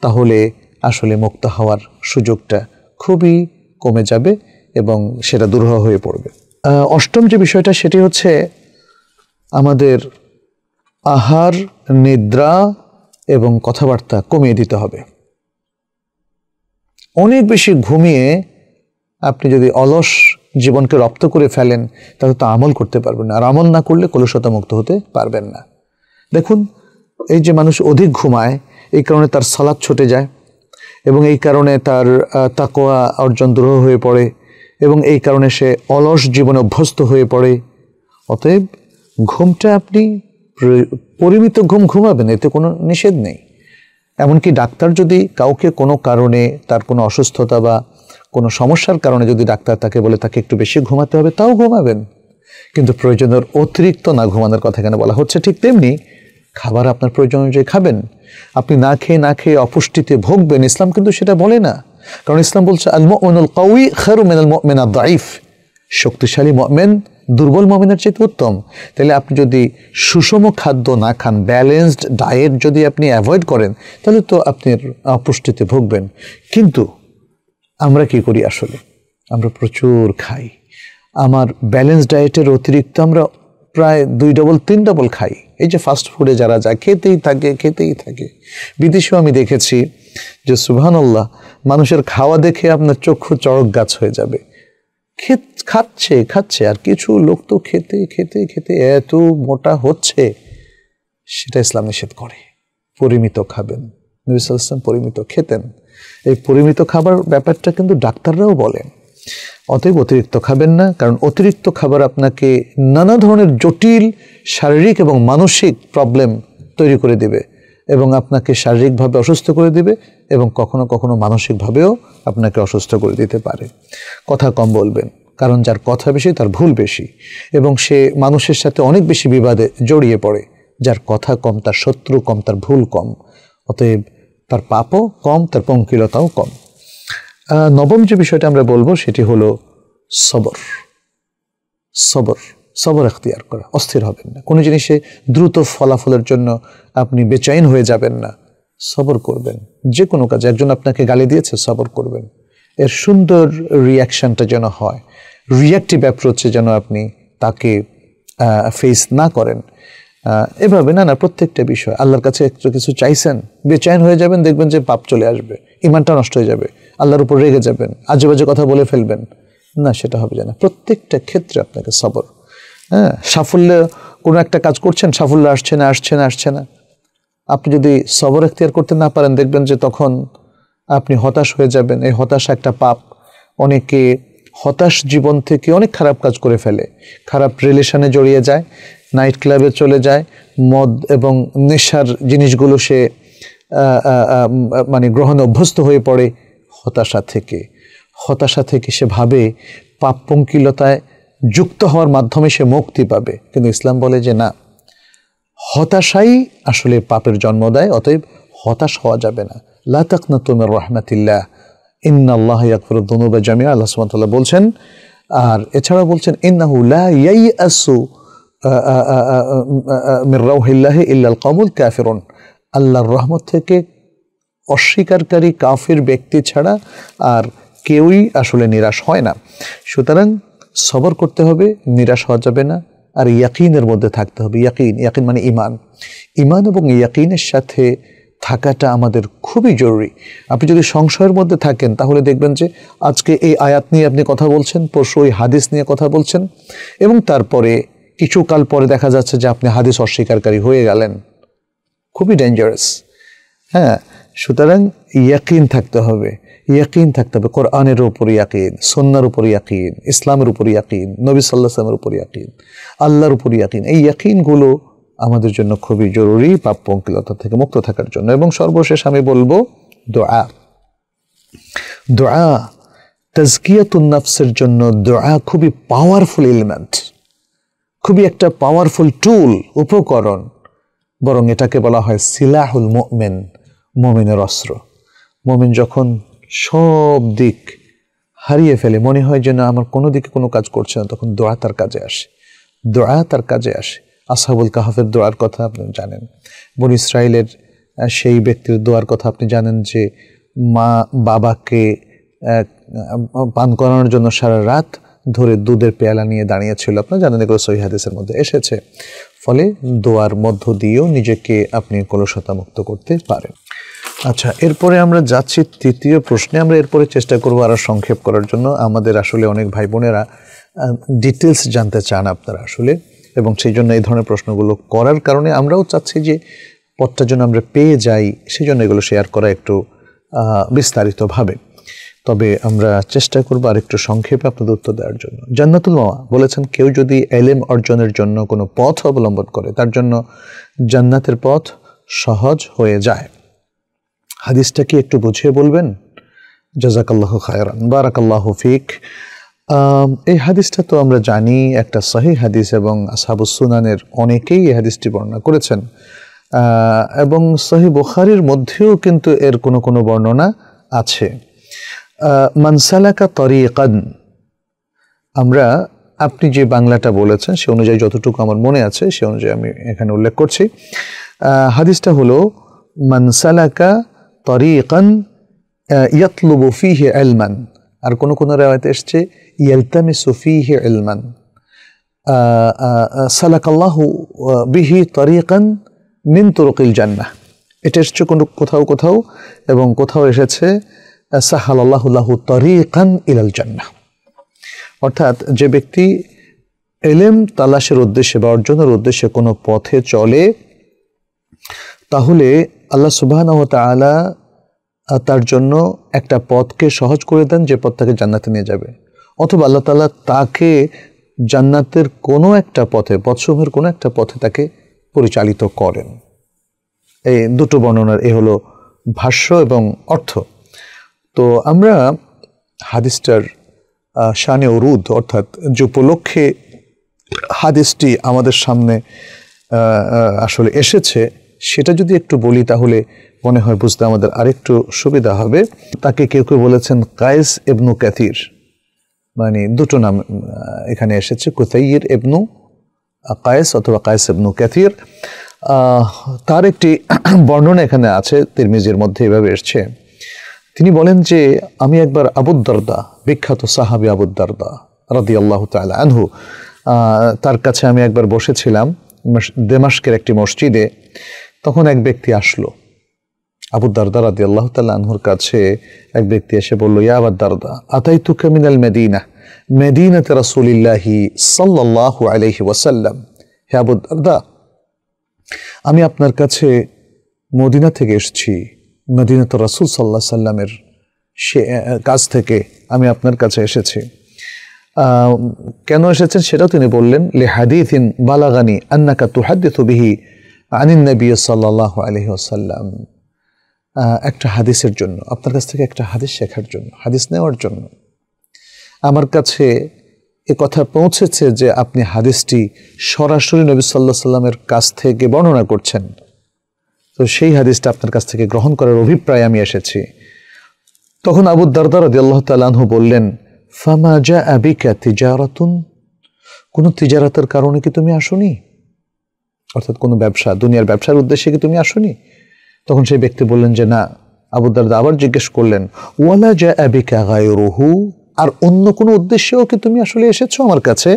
তাহলে আসলে মুক্ত হওয়ার সুযোগটা খুবই কমে যাবে এবং সেটা দুর্হ হয়ে পড়বে অষ্টম যে বিষয়টা সেটি হচ্ছে আমাদের আহার নিদ্রা এবং কথাবার্তা কমিয়ে দিতে হবে অনেক বেশি ঘুমিয়ে আপনি যদি অলস জীবনকে রপ্ত করে ফেলেন তাহলে তো আমল করতে পারবেন না আর আমল না করলে মুক্ত হতে পারবেন না দেখুন এই যে মানুষ অধিক ঘুমায় এই কারণে তার সালাদ ছুটে যায় এবং এই কারণে তার তাকোয়া অর্জন দুরহ হয়ে পড়ে এবং এই কারণে সে অলস জীবনে অভ্যস্ত হয়ে পড়ে অতএব ঘুমটা আপনি পরিমিত ঘুম ঘুমাবেন এতে কোনো নিষেধ নেই এমনকি ডাক্তার যদি কাউকে কোনো কারণে তার কোনো অসুস্থতা বা কোনো সমস্যার কারণে যদি ডাক্তার তাকে বলে তাকে একটু বেশি ঘুমাতে হবে তাও ঘুমাবেন কিন্তু প্রয়োজনের অতিরিক্ত না ঘুমানোর কথা কেন বলা হচ্ছে ঠিক তেমনি খাবার আপনার প্রয়োজন অনুযায়ী খাবেন আপনি না খেয়ে না খেয়ে অপুষ্টিতে ভোগবেন ইসলাম কিন্তু সেটা বলে না কারণ ইসলাম বলছে আল মোমেনুল কউই খেরু মেনাল মেনা দাইফ শক্তিশালী মেন দুর্বল মমিনের চেয়ে উত্তম তাহলে আপনি যদি সুষম খাদ্য না খান ব্যালেন্সড ডায়েট যদি আপনি অ্যাভয়েড করেন তাহলে তো আপনি পুষ্টিতে ভুগবেন কিন্তু আমরা কি করি আসলে আমরা প্রচুর খাই আমার ব্যালেন্স ডায়েটের অতিরিক্ত আমরা প্রায় দুই ডবল তিন ডবল খাই এই যে ফাস্ট ফুডে যারা যায় খেতেই থাকে খেতেই থাকে বিদেশেও আমি দেখেছি যে সুবহানাল্লাহ মানুষের খাওয়া দেখে আপনার চক্ষু চড়ক গাছ হয়ে যাবে খাচ্ছে খাচ্ছে আর কিছু লোক তো খেতে খেতে খেতে এত মোটা হচ্ছে সেটা ইসলাম নিষেধ করে পরিমিত খাবেন নবিসাম পরিমিত খেতেন এই পরিমিত খাবার ব্যাপারটা কিন্তু ডাক্তাররাও বলেন অতএব অতিরিক্ত খাবেন না কারণ অতিরিক্ত খাবার আপনাকে নানা ধরনের জটিল শারীরিক এবং মানসিক প্রবলেম তৈরি করে দেবে এবং আপনাকে শারীরিকভাবে অসুস্থ করে দিবে এবং কখনো কখনো মানসিকভাবেও আপনাকে অসুস্থ করে দিতে পারে কথা কম বলবেন কারণ যার কথা বেশি তার ভুল বেশি এবং সে মানুষের সাথে অনেক বেশি বিবাদে জড়িয়ে পড়ে যার কথা কম তার শত্রু কম তার ভুল কম অতএব তার পাপও কম তার পঙ্কিলতাও কম নবম যে বিষয়টা আমরা বলবো সেটি হলো সবর সবর সবর এখতিয়ার করা অস্থির হবেন না কোনো জিনিসে দ্রুত ফলাফলের জন্য আপনি বেচাইন হয়ে যাবেন না সবর করবেন যে কোনো কাজে একজন আপনাকে গালি দিয়েছে সবর করবেন এর সুন্দর রিয়াকশানটা যেন হয় রিয়াক্টিভ অ্যাপ্রোচে যেন আপনি তাকে ফেস না করেন এভাবে না না প্রত্যেকটা বিষয় আল্লাহর কাছে একটু কিছু চাইছেন বেচাইন হয়ে যাবেন দেখবেন যে পাপ চলে আসবে ইমানটা নষ্ট হয়ে যাবে আল্লাহর উপর রেগে যাবেন আজেবাজে কথা বলে ফেলবেন না সেটা হবে না প্রত্যেকটা ক্ষেত্রে আপনাকে সবর হ্যাঁ সাফল্য কোনো একটা কাজ করছেন সাফল্য আসছে না আসছে না আসছে না আপনি যদি সবর এখতিয়ার করতে না পারেন দেখবেন যে তখন আপনি হতাশ হয়ে যাবেন এই হতাশা একটা পাপ অনেকে হতাশ জীবন থেকে অনেক খারাপ কাজ করে ফেলে খারাপ রিলেশনে জড়িয়ে যায় নাইট ক্লাবে চলে যায় মদ এবং নেশার জিনিসগুলো সে মানে গ্রহণ অভ্যস্ত হয়ে পড়ে হতাশা থেকে হতাশা থেকে সে ভাবে পঙ্কিলতায় যুক্ত হওয়ার মাধ্যমে সে মুক্তি পাবে কিন্তু ইসলাম বলে যে না হতাশাই আসলে পাপের জন্ম দেয় অতএব হতাশ হওয়া যাবে না লাতাক না তোমের রহমাতিল্লাহ ইন্না আল্লাহ ইয়াকফর দনুবা জামিয়া আল্লাহ সুমতাল্লাহ বলছেন আর এছাড়াও বলছেন ইন্নাহু লা ইয়াই আসু মির্রাউহিল্লাহ ইল্লাল কমুল কাফিরুন আল্লাহর রহমত থেকে অস্বীকারকারী কাফির ব্যক্তি ছাড়া আর কেউই আসলে নিরাশ হয় না সুতরাং সবর করতে হবে নিরাশ হওয়া যাবে না আর ইয়াকিনের মধ্যে থাকতে হবে ইয়াকিন ইয়াকিন মানে ইমান ইমান এবং ইয়াকিনের সাথে থাকাটা আমাদের খুবই জরুরি আপনি যদি সংশয়ের মধ্যে থাকেন তাহলে দেখবেন যে আজকে এই আয়াত নিয়ে আপনি কথা বলছেন পরশু ওই হাদিস নিয়ে কথা বলছেন এবং তারপরে কিছু কাল পরে দেখা যাচ্ছে যে আপনি হাদিস অস্বীকারী হয়ে গেলেন খুবই ডেঞ্জারাস হ্যাঁ সুতরাং ইয়াকিন থাকতে হবে ইয়াকিন থাকতে হবে কোরআনের উপর ইয়াকিন সন্ন্যার উপর ইয়াকিন ইসলামের উপর ইয়াকিন নবী সাল্লাহ সালামের উপর ইয়াকিন আল্লাহর উপর ইয়াকিন এই ইয়াকিনগুলো আমাদের জন্য খুবই জরুরি পাপ পঙ্কিলতা থেকে মুক্ত থাকার জন্য এবং সর্বশেষ আমি বলবো দোয়া দোয়া তাজকিয়াতুন্নাফসের জন্য দোয়া খুবই পাওয়ারফুল এলিমেন্ট খুবই একটা পাওয়ারফুল টুল উপকরণ বরং এটাকে বলা হয় সিলাহুল মোমেন মোমেনের অস্ত্র মোমেন যখন সব দিক হারিয়ে ফেলে মনে হয় যে না আমার কোনো দিকে কোনো কাজ করছে না তখন দোয়া তার কাজে আসে দোয়া তার কাজে আসে আসহাবুল কাহাফের দোয়ার কথা আপনি জানেন বন ইসরায়েলের সেই ব্যক্তির দোয়ার কথা আপনি জানেন যে মা বাবাকে পান করানোর জন্য সারা রাত ধরে দুধের পেয়ালা নিয়ে দাঁড়িয়েছিল আপনার জানেন এগুলো সহিহাদেশের মধ্যে এসেছে ফলে দোয়ার মধ্য দিয়েও নিজেকে আপনি কলসতা মুক্ত করতে পারেন আচ্ছা এরপরে আমরা যাচ্ছি তৃতীয় প্রশ্নে আমরা এরপরে চেষ্টা করব আরও সংক্ষেপ করার জন্য আমাদের আসলে অনেক ভাই বোনেরা ডিটেলস জানতে চান আপনারা আসলে এবং সেই জন্য এই ধরনের প্রশ্নগুলো করার কারণে আমরাও চাচ্ছি যে পথটা যেন আমরা পেয়ে যাই সেই জন্য এগুলো শেয়ার করা একটু বিস্তারিতভাবে তবে আমরা চেষ্টা করব আরেকটু সংক্ষেপে আপনাদের উত্তর দেওয়ার জন্য জান্নাতুল মামা বলেছেন কেউ যদি এলেম অর্জনের জন্য কোনো পথ অবলম্বন করে তার জন্য জান্নাতের পথ সহজ হয়ে যায় হাদিসটা কি একটু বুঝিয়ে বলবেন জাজাকাল্লাহ খায়রান বারাকাল্লাহ ফিক এই হাদিসটা তো আমরা জানি একটা সাহি হাদিস এবং সাবুসুনানের অনেকেই এই হাদিসটি বর্ণনা করেছেন এবং সহি বুখারির মধ্যেও কিন্তু এর কোনো কোনো বর্ণনা আছে মানসালাকা তরিকান আমরা আপনি যে বাংলাটা বলেছেন সে অনুযায়ী যতটুকু আমার মনে আছে সে অনুযায়ী আমি এখানে উল্লেখ করছি হাদিসটা হলো মানসালাকা তরিকান ইয়াতলুবু ফিহে এলমান আর কোনো কোনো রেওয়ায়তে এসছে সুফি সুফিহে এলমান সালাকাল্লাহু বিহি তরিকান মিন তরকিল জান্না এটা এসছে কোনো কোথাও কোথাও এবং কোথাও এসেছে সাহাল তরিকান ইলাল জান্না অর্থাৎ যে ব্যক্তি এলেম তালাশের উদ্দেশ্যে বা অর্জনের উদ্দেশ্যে কোনো পথে চলে তাহলে আল্লাহ সুবাহানহ তালা তার জন্য একটা পথকে সহজ করে দেন যে পথ তাকে জান্নাতে নিয়ে যাবে অথবা আল্লাহ তালা তাকে জান্নাতের কোনো একটা পথে পথসমূহের কোনো একটা পথে তাকে পরিচালিত করেন এই দুটো বর্ণনার এ হলো ভাষ্য এবং অর্থ তো আমরা হাদিসটার শানে অরুদ অর্থাৎ যে উপলক্ষে হাদিসটি আমাদের সামনে আসলে এসেছে সেটা যদি একটু বলি তাহলে মনে হয় বুঝতে আমাদের আরেকটু সুবিধা হবে তাকে কেউ কেউ বলেছেন কায়েস এবনু ক্যাথির মানে দুটো নাম এখানে এসেছে কুতাইয়ের এবনু কায়েস অথবা কায়েস এবনু ক্যাথির তার একটি বর্ণনা এখানে আছে তিরমিজির মধ্যে এভাবে এসছে তিনি বলেন যে আমি একবার আবুদ্দারদা বিখ্যাত সাহাবি আবুদ্দারদা রাদি আল্লাহ তাল আনহু তার কাছে আমি একবার বসেছিলাম দেমাস্কের একটি মসজিদে তখন এক ব্যক্তি আসলো আবু দারদা রাদি আল্লাহ আনহুর কাছে এক ব্যক্তি এসে বললো ইয়া আবার দারদা আতাই তু কামিনাল মেদিনা তে রাসুলিল্লাহি সাল্লাহ আলহি ওয়াসাল্লাম হে আবু দারদা আমি আপনার কাছে মদিনা থেকে এসেছি তো রাসুল সাল্লাহ সাল্লামের সে কাছ থেকে আমি আপনার কাছে এসেছি কেন এসেছেন সেটাও তিনি বললেন লে হাদিথিন বালাগানি আন্নাকা তুহাদ্দি বিহি আনিন নবী সাল্লাহ আলহি আসাল্লাম একটা হাদিসের জন্য আপনার কাছ থেকে একটা হাদিস শেখার জন্য হাদিস নেওয়ার জন্য আমার কাছে এ কথা পৌঁছেছে যে আপনি হাদিসটি সরাসরি নবী সাল্লাহ সাল্লামের কাছ থেকে বর্ণনা করছেন তো সেই হাদিসটা আপনার কাছ থেকে গ্রহণ করার অভিপ্রায় আমি এসেছি তখন আবু দারদার আল্লাহ তালাহু বললেন ফামাজা আবিকা তিজারাতুন কোনো তিজারাতের কারণে কি তুমি আসনি অর্থাৎ কোনো ব্যবসা দুনিয়ার ব্যবসার উদ্দেশ্যে কি তুমি আসনি তখন সেই ব্যক্তি বললেন যে না আবুদারদা আবার জিজ্ঞেস করলেন ওয়ালা জা আবিকা রহু আর অন্য কোনো উদ্দেশ্যেও কি তুমি আসলে এসেছো আমার কাছে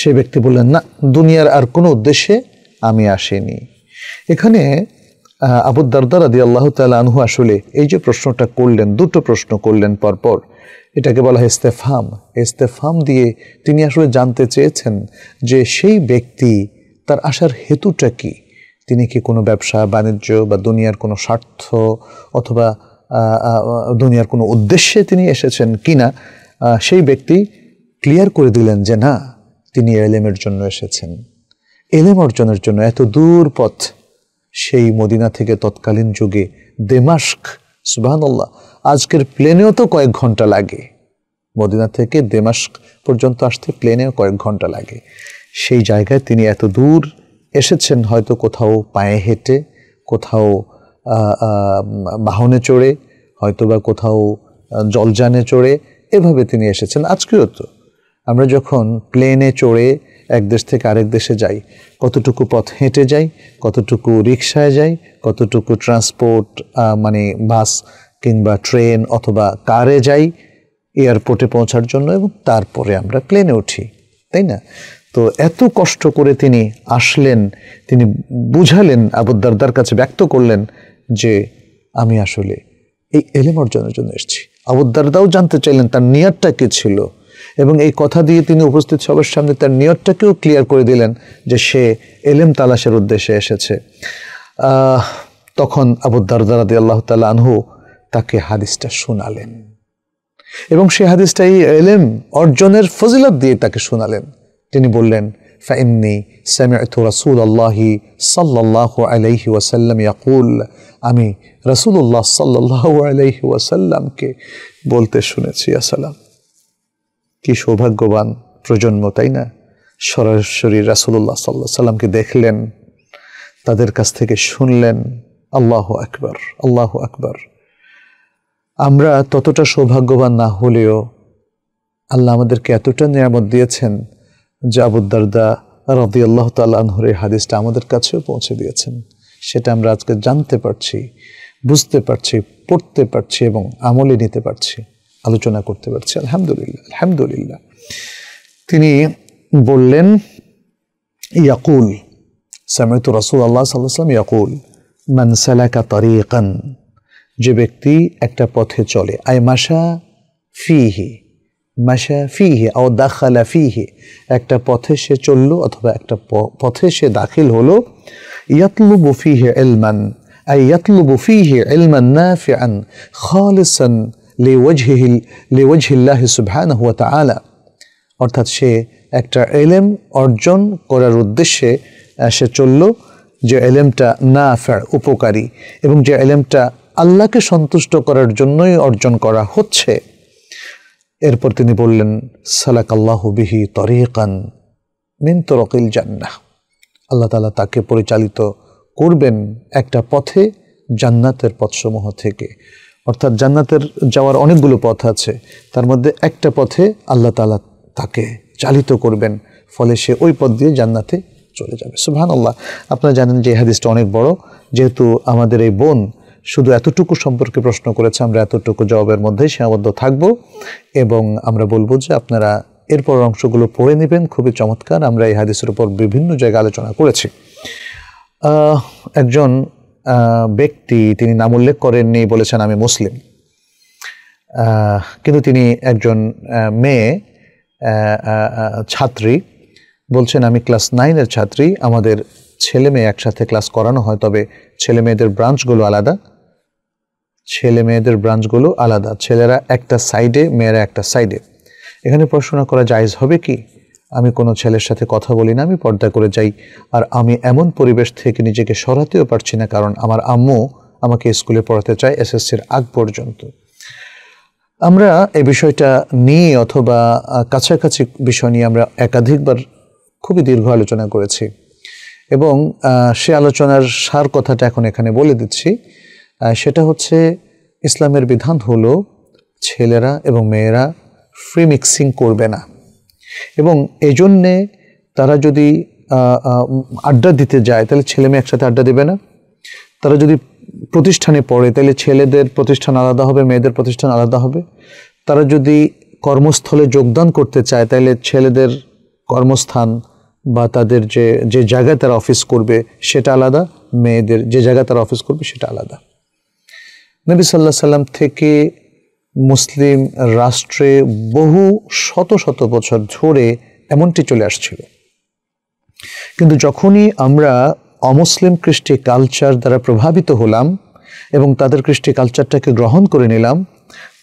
সে ব্যক্তি বললেন না দুনিয়ার আর কোনো উদ্দেশ্যে আমি আসিনি এখানে আবুদ্দারদার আদি আল্লাহ আনহু আসলে এই যে প্রশ্নটা করলেন দুটো প্রশ্ন করলেন পরপর এটাকে বলা হয় ইস্তেফাম ইস্তেফাম দিয়ে তিনি আসলে জানতে চেয়েছেন যে সেই ব্যক্তি তার আসার হেতুটা কি তিনি কি কোনো ব্যবসা বাণিজ্য বা দুনিয়ার কোনো স্বার্থ অথবা দুনিয়ার কোনো উদ্দেশ্যে তিনি এসেছেন কি না সেই ব্যক্তি ক্লিয়ার করে দিলেন যে না তিনি এলেমের জন্য এসেছেন এলেম অর্জনের জন্য এত দূর পথ সেই মদিনা থেকে তৎকালীন যুগে দেমাস্ক সুবাহান্লাহ আজকের প্লেনেও তো কয়েক ঘন্টা লাগে মদিনা থেকে দেমাস্ক পর্যন্ত আসতে প্লেনেও কয়েক ঘন্টা লাগে সেই জায়গায় তিনি এত দূর এসেছেন হয়তো কোথাও পায়ে হেঁটে কোথাও বাহনে চড়ে হয়তো বা কোথাও জলযানে চড়ে এভাবে তিনি এসেছেন আজকেও তো আমরা যখন প্লেনে চড়ে এক দেশ থেকে আরেক দেশে যাই কতটুকু পথ হেঁটে যাই কতটুকু রিক্সায় যাই কতটুকু ট্রান্সপোর্ট মানে বাস কিংবা ট্রেন অথবা কারে যাই এয়ারপোর্টে পৌঁছার জন্য এবং তারপরে আমরা প্লেনে উঠি তাই না তো এত কষ্ট করে তিনি আসলেন তিনি বুঝালেন আবুদ্দারদার কাছে ব্যক্ত করলেন যে আমি আসলে এই এলেম অর্জনের জন্য এসেছি আবুদ্দারদাও জানতে চাইলেন তার নিয়ারটা কী ছিল এবং এই কথা দিয়ে তিনি উপস্থিত সবার সামনে তার নিয়রটাকেও ক্লিয়ার করে দিলেন যে সে এলেম তালাশের উদ্দেশ্যে এসেছে তখন আবুদ্দারদারাদি আল্লাহ তাল্লা আনহু তাকে হাদিসটা শোনালেন এবং সে হাদিসটা এই এলেম অর্জনের ফজিলত দিয়ে তাকে শোনালেন তিনি বললেন ফাইন্নি সামিআতু রাসূলুল্লাহি সাল্লাল্লাহু আলাইহি ওয়াসাল্লাম ইয়াকুল আমি রাসূলুল্লাহ সাল্লাল্লাহু আলাইহি ওয়াসাল্লামকে বলতে শুনেছি আসসালাম কি সৌভাগ্যবান প্রজন্ম তাই না সরাসরি রাসূলুল্লাহ সাল্লাহ সাল্লামকে দেখলেন তাদের কাছ থেকে শুনলেন আল্লাহ আকবর আল্লাহ আকবর আমরা ততটা সৌভাগ্যবান না হলেও আল্লাহ আমাদেরকে এতটা নিয়ামত দিয়েছেন যে আবুদ্দারদা রদি আল্লাহ তাল্লাহর এই হাদিসটা আমাদের কাছেও পৌঁছে দিয়েছেন সেটা আমরা আজকে জানতে পারছি বুঝতে পারছি পড়তে পারছি এবং আমলে নিতে পারছি আলোচনা করতে পারছি আলহামদুলিল্লাহ আলহামদুলিল্লাহ তিনি বললেন ইয়াকুল সামিত রসুল আল্লাহ সাল্লাম ইয়াকুল মানসালাকা তরিকান যে ব্যক্তি একটা পথে চলে আয় মাসা ফিহি মাসা ফিহে ও দাখালা ফিহে একটা পথে সে চলল অথবা একটা পথে সে দাখিল হলো ইয়াতলু ফিহে এলমান আই ইয়াতলু ফিহে এলমান না ফিয়ান খালিসান লেওয়াজহিল লেওয়াজহিল্লাহ সুবহানাহু ওয়া তাআলা অর্থাৎ সে একটা এলেম অর্জন করার উদ্দেশ্যে সে চলল যে এলেমটা না ফের উপকারী এবং যে এলেমটা আল্লাহকে সন্তুষ্ট করার জন্যই অর্জন করা হচ্ছে এরপর তিনি বললেন সালাক আল্লাহ বিহি তরিকান মিন তরকিল জান্নাহ আল্লাহ তালা তাকে পরিচালিত করবেন একটা পথে জান্নাতের পথসমূহ থেকে অর্থাৎ জান্নাতের যাওয়ার অনেকগুলো পথ আছে তার মধ্যে একটা পথে আল্লাহ তালা তাকে চালিত করবেন ফলে সে ওই পথ দিয়ে জান্নাতে চলে যাবে সুহান আল্লাহ আপনারা জানেন যে হাদিসটা অনেক বড় যেহেতু আমাদের এই বোন শুধু এতটুকু সম্পর্কে প্রশ্ন করেছে আমরা এতটুকু জবাবের মধ্যেই সীমাবদ্ধ থাকব এবং আমরা বলবো যে আপনারা এরপর অংশগুলো পড়ে নেবেন খুবই চমৎকার আমরা এই হাদিসের উপর বিভিন্ন জায়গায় আলোচনা করেছি একজন ব্যক্তি তিনি নাম উল্লেখ করেননি বলেছেন আমি মুসলিম কিন্তু তিনি একজন মেয়ে ছাত্রী বলছেন আমি ক্লাস নাইনের ছাত্রী আমাদের ছেলে মেয়ে একসাথে ক্লাস করানো হয় তবে ছেলে মেয়েদের ব্রাঞ্চগুলো আলাদা ছেলে মেয়েদের ব্রাঞ্চগুলো আলাদা ছেলেরা একটা সাইডে মেয়েরা একটা সাইডে এখানে পড়াশোনা করা জায়জ হবে কি আমি কোনো ছেলের সাথে কথা বলি না আমি পর্দা করে যাই আর আমি এমন পরিবেশ থেকে নিজেকে সরাতেও পারছি না কারণ আমার আম্মু আমাকে স্কুলে পড়াতে চায় এসএসসির আগ পর্যন্ত আমরা এই বিষয়টা নিয়ে অথবা কাছাকাছি বিষয় নিয়ে আমরা একাধিকবার খুবই দীর্ঘ আলোচনা করেছি এবং সে আলোচনার সার কথাটা এখন এখানে বলে দিচ্ছি সেটা হচ্ছে ইসলামের বিধান হলো ছেলেরা এবং মেয়েরা ফ্রি মিক্সিং করবে না এবং এজন্যে তারা যদি আড্ডা দিতে যায় তাহলে ছেলে মেয়ে একসাথে আড্ডা দেবে না তারা যদি প্রতিষ্ঠানে পড়ে তাহলে ছেলেদের প্রতিষ্ঠান আলাদা হবে মেয়েদের প্রতিষ্ঠান আলাদা হবে তারা যদি কর্মস্থলে যোগদান করতে চায় তাহলে ছেলেদের কর্মস্থান বা তাদের যে যে জায়গায় তারা অফিস করবে সেটা আলাদা মেয়েদের যে জায়গায় তারা অফিস করবে সেটা আলাদা নবী সাল্লাহ সাল্লাম থেকে মুসলিম রাষ্ট্রে বহু শত শত বছর ধরে এমনটি চলে আসছিল কিন্তু যখনই আমরা অমুসলিম কৃষ্টি কালচার দ্বারা প্রভাবিত হলাম এবং তাদের কৃষ্টি কালচারটাকে গ্রহণ করে নিলাম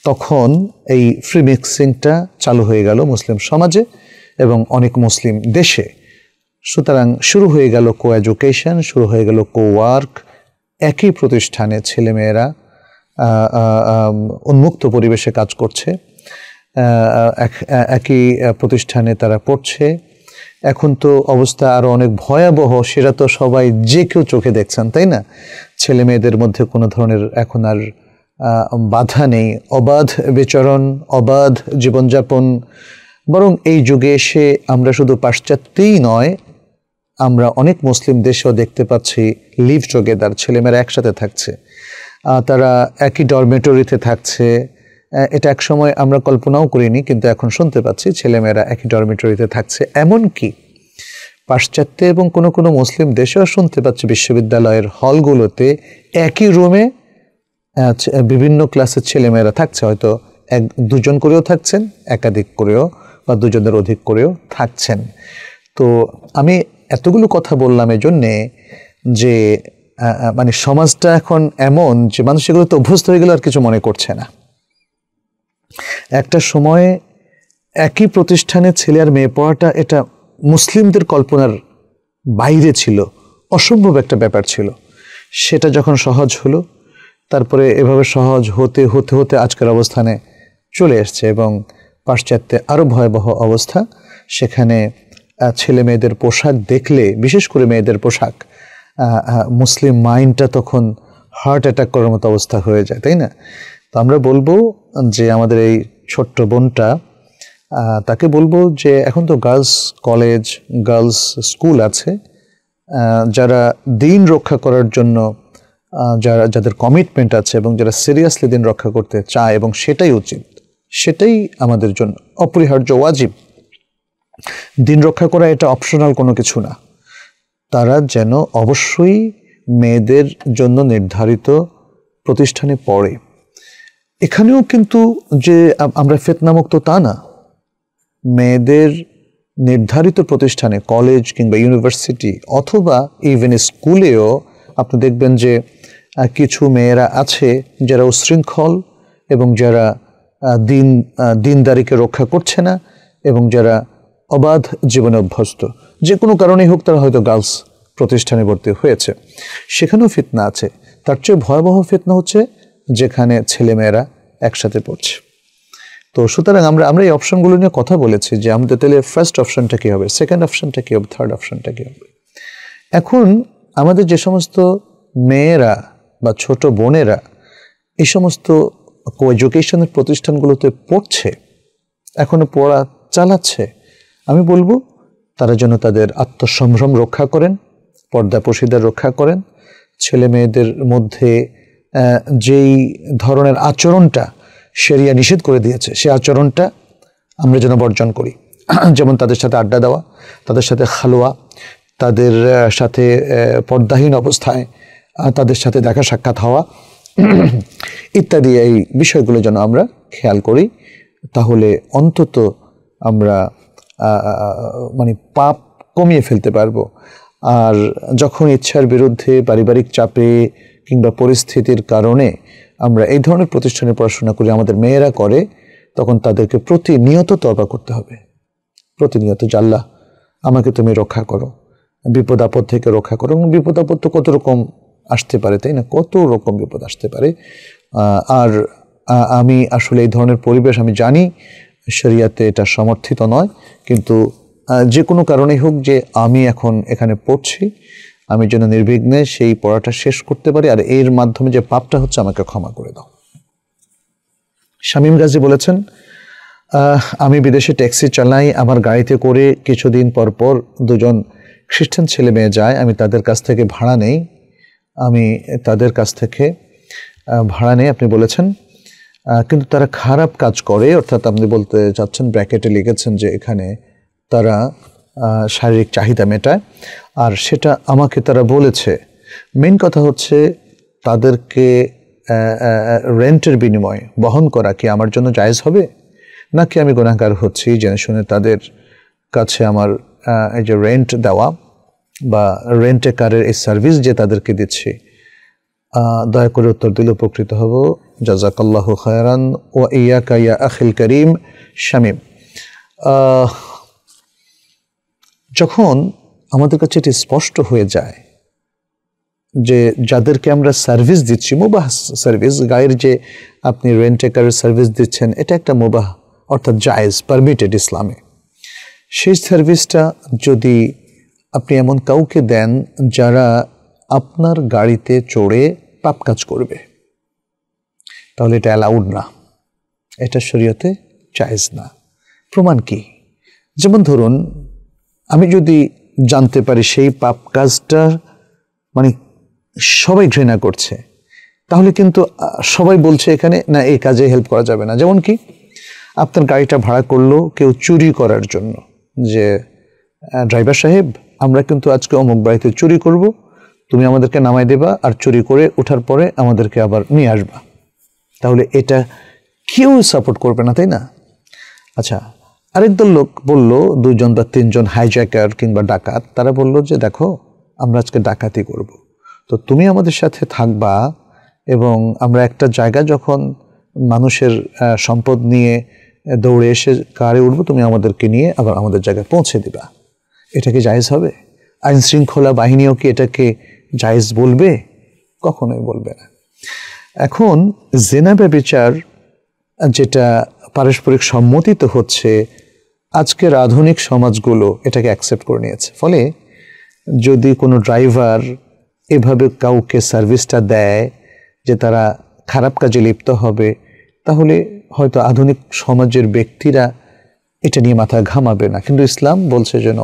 তখন এই ফ্রি মিক্সিংটা চালু হয়ে গেল মুসলিম সমাজে এবং অনেক মুসলিম দেশে সুতরাং শুরু হয়ে গেল কো এডুকেশন শুরু হয়ে গেল কো ওয়ার্ক একই প্রতিষ্ঠানে ছেলেমেয়েরা উন্মুক্ত পরিবেশে কাজ করছে একই প্রতিষ্ঠানে তারা পড়ছে এখন তো অবস্থা আরও অনেক ভয়াবহ সেটা তো সবাই যে কেউ চোখে দেখছেন তাই না ছেলে মেয়েদের মধ্যে কোনো ধরনের এখন আর বাধা নেই অবাধ বিচরণ অবাধ জীবনযাপন বরং এই যুগে এসে আমরা শুধু পাশ্চাত্যেই নয় আমরা অনেক মুসলিম দেশেও দেখতে পাচ্ছি লিভ টুগেদার ছেলেমেয়েরা একসাথে থাকছে তারা একই ডরমেটরিতে থাকছে এটা এক সময় আমরা কল্পনাও করিনি কিন্তু এখন শুনতে পাচ্ছি ছেলেমেয়েরা একই ডরমেটরিতে থাকছে এমন কি পাশ্চাত্যে এবং কোনো কোনো মুসলিম দেশেও শুনতে পাচ্ছি বিশ্ববিদ্যালয়ের হলগুলোতে একই রুমে বিভিন্ন ক্লাসের ছেলেমেয়েরা থাকছে হয়তো এক দুজন করেও থাকছেন একাধিক করেও বা দুজনের অধিক করেও থাকছেন তো আমি এতগুলো কথা বললাম এজন্যে যে মানে সমাজটা এখন এমন যে মানুষ এগুলো তো অভ্যস্ত হয়ে গেল আর কিছু মনে করছে না একটা সময়ে একই প্রতিষ্ঠানে ছেলে আর মেয়ে পড়াটা এটা মুসলিমদের কল্পনার বাইরে ছিল অসম্ভব একটা ব্যাপার ছিল সেটা যখন সহজ হলো তারপরে এভাবে সহজ হতে হতে হতে আজকের অবস্থানে চলে এসছে এবং পাশ্চাত্যে আরও ভয়াবহ অবস্থা সেখানে ছেলে মেয়েদের পোশাক দেখলে বিশেষ করে মেয়েদের পোশাক মুসলিম মাইন্ডটা তখন হার্ট অ্যাটাক করার মতো অবস্থা হয়ে যায় তাই না তো আমরা বলবো যে আমাদের এই ছোট্ট বোনটা তাকে বলবো যে এখন তো গার্লস কলেজ গার্লস স্কুল আছে যারা দিন রক্ষা করার জন্য যারা যাদের কমিটমেন্ট আছে এবং যারা সিরিয়াসলি দিন রক্ষা করতে চায় এবং সেটাই উচিত সেটাই আমাদের জন্য অপরিহার্য ওয়াজিব দিন রক্ষা করা এটা অপশনাল কোনো কিছু না তারা যেন অবশ্যই মেয়েদের জন্য নির্ধারিত প্রতিষ্ঠানে পড়ে এখানেও কিন্তু যে আমরা ফেতনামুক্ত তা না মেয়েদের নির্ধারিত প্রতিষ্ঠানে কলেজ কিংবা ইউনিভার্সিটি অথবা ইভেন স্কুলেও আপনি দেখবেন যে কিছু মেয়েরা আছে যারা উশৃঙ্খল এবং যারা দিন দিনদারিকে রক্ষা করছে না এবং যারা অবাধ জীবনে অভ্যস্ত যে কোনো কারণেই হোক তারা হয়তো গার্লস প্রতিষ্ঠানে ভর্তি হয়েছে সেখানেও ফিতনা আছে তার চেয়ে ভয়াবহ ফিতনা হচ্ছে যেখানে ছেলেমেয়েরা একসাথে পড়ছে তো সুতরাং আমরা আমরা এই অপশনগুলো নিয়ে কথা বলেছি যে আমাদের তাহলে ফার্স্ট অপশনটা কী হবে সেকেন্ড অপশনটা কী হবে থার্ড অপশনটা কী হবে এখন আমাদের যে সমস্ত মেয়েরা বা ছোট বোনেরা এই সমস্ত কো এডুকেশনের প্রতিষ্ঠানগুলোতে পড়ছে এখনও পড়া চালাচ্ছে আমি বলবো তারা যেন তাদের আত্মসম্ভ্রম রক্ষা করেন পর্দা পশিদার রক্ষা করেন ছেলে মেয়েদের মধ্যে যেই ধরনের আচরণটা সেরিয়া নিষেধ করে দিয়েছে সে আচরণটা আমরা যেন বর্জন করি যেমন তাদের সাথে আড্ডা দেওয়া তাদের সাথে খালোয়া তাদের সাথে পর্দাহীন অবস্থায় তাদের সাথে দেখা সাক্ষাৎ হওয়া ইত্যাদি এই বিষয়গুলো যেন আমরা খেয়াল করি তাহলে অন্তত আমরা মানে পাপ কমিয়ে ফেলতে পারবো আর যখন ইচ্ছার বিরুদ্ধে পারিবারিক চাপে কিংবা পরিস্থিতির কারণে আমরা এই ধরনের প্রতিষ্ঠানে পড়াশোনা করি আমাদের মেয়েরা করে তখন তাদেরকে প্রতিনিয়ত তবা করতে হবে প্রতিনিয়ত জাল্লা আমাকে তুমি রক্ষা করো বিপদ আপদ থেকে রক্ষা করো এবং বিপদ আপদ তো কত রকম আসতে পারে তাই না কত রকম বিপদ আসতে পারে আর আমি আসলে এই ধরনের পরিবেশ আমি জানি শরিয়াতে এটা সমর্থিত নয় কিন্তু যে কোনো কারণেই হোক যে আমি এখন এখানে পড়ছি আমি যেন নির্বিঘ্নে সেই পড়াটা শেষ করতে পারি আর এর মাধ্যমে যে পাপটা হচ্ছে আমাকে ক্ষমা করে দাও শামীম গাজী বলেছেন আমি বিদেশে ট্যাক্সি চালাই আমার গাড়িতে করে কিছুদিন পর পর দুজন খ্রিস্টান ছেলে মেয়ে যায় আমি তাদের কাছ থেকে ভাড়া নেই আমি তাদের কাছ থেকে ভাড়া নেই আপনি বলেছেন কিন্তু তারা খারাপ কাজ করে অর্থাৎ আপনি বলতে চাচ্ছেন ব্র্যাকেটে লিখেছেন যে এখানে তারা শারীরিক চাহিদা মেটায় আর সেটা আমাকে তারা বলেছে মেন কথা হচ্ছে তাদেরকে রেন্টের বিনিময় বহন করা কি আমার জন্য জায়জ হবে নাকি আমি গুণাকার হচ্ছি জেনে শুনে তাদের কাছে আমার এই যে রেন্ট দেওয়া বা রেন্টে কারের এই সার্ভিস যে তাদেরকে দিচ্ছি দয়া করে উত্তর দিলে উপকৃত হব জাজাকাল্লাহ খায়রান ও ইয়াকা ইয়া আখিল করিম শামীম যখন আমাদের কাছে এটি স্পষ্ট হয়ে যায় যে যাদেরকে আমরা সার্ভিস দিচ্ছি মোবাহ সার্ভিস গায়ের যে আপনি রেন্টেকার সার্ভিস দিচ্ছেন এটা একটা মোবাহ অর্থাৎ জায়েজ পারমিটেড ইসলামে সেই সার্ভিসটা যদি আপনি এমন কাউকে দেন যারা আপনার গাড়িতে চড়ে পাপ কাজ করবে তাহলে এটা অ্যালাউড না এটা শরীয়তে চাইজ না প্রমাণ কি যেমন ধরুন আমি যদি জানতে পারি সেই পাপ কাজটা মানে সবাই ঘৃণা করছে তাহলে কিন্তু সবাই বলছে এখানে না এই কাজে হেল্প করা যাবে না যেমন কি আপনার গাড়িটা ভাড়া করলো কেউ চুরি করার জন্য যে ড্রাইভার সাহেব আমরা কিন্তু আজকে অমুক বাড়িতে চুরি করব তুমি আমাদেরকে নামাই দেবা আর চুরি করে ওঠার পরে আমাদেরকে আবার নিয়ে আসবা তাহলে এটা কেউ সাপোর্ট করবে না তাই না আচ্ছা আরেকদল লোক বলল দুজন বা তিনজন হাইজ্যাকার কিংবা ডাকাত তারা বলল যে দেখো আমরা আজকে ডাকাতি করব। তো তুমি আমাদের সাথে থাকবা এবং আমরা একটা জায়গা যখন মানুষের সম্পদ নিয়ে দৌড়ে এসে কারে উঠবো তুমি আমাদেরকে নিয়ে আবার আমাদের জায়গায় পৌঁছে দিবা এটা কি জায়েজ হবে আইনশৃঙ্খলা বাহিনীও কি এটাকে জায়েজ বলবে কখনোই বলবে না এখন জেনাবে বিচার যেটা পারস্পরিক সম্মতিত হচ্ছে আজকের আধুনিক সমাজগুলো এটাকে অ্যাকসেপ্ট করে নিয়েছে ফলে যদি কোনো ড্রাইভার এভাবে কাউকে সার্ভিসটা দেয় যে তারা খারাপ কাজে লিপ্ত হবে তাহলে হয়তো আধুনিক সমাজের ব্যক্তিরা এটা নিয়ে মাথা ঘামাবে না কিন্তু ইসলাম বলছে যেন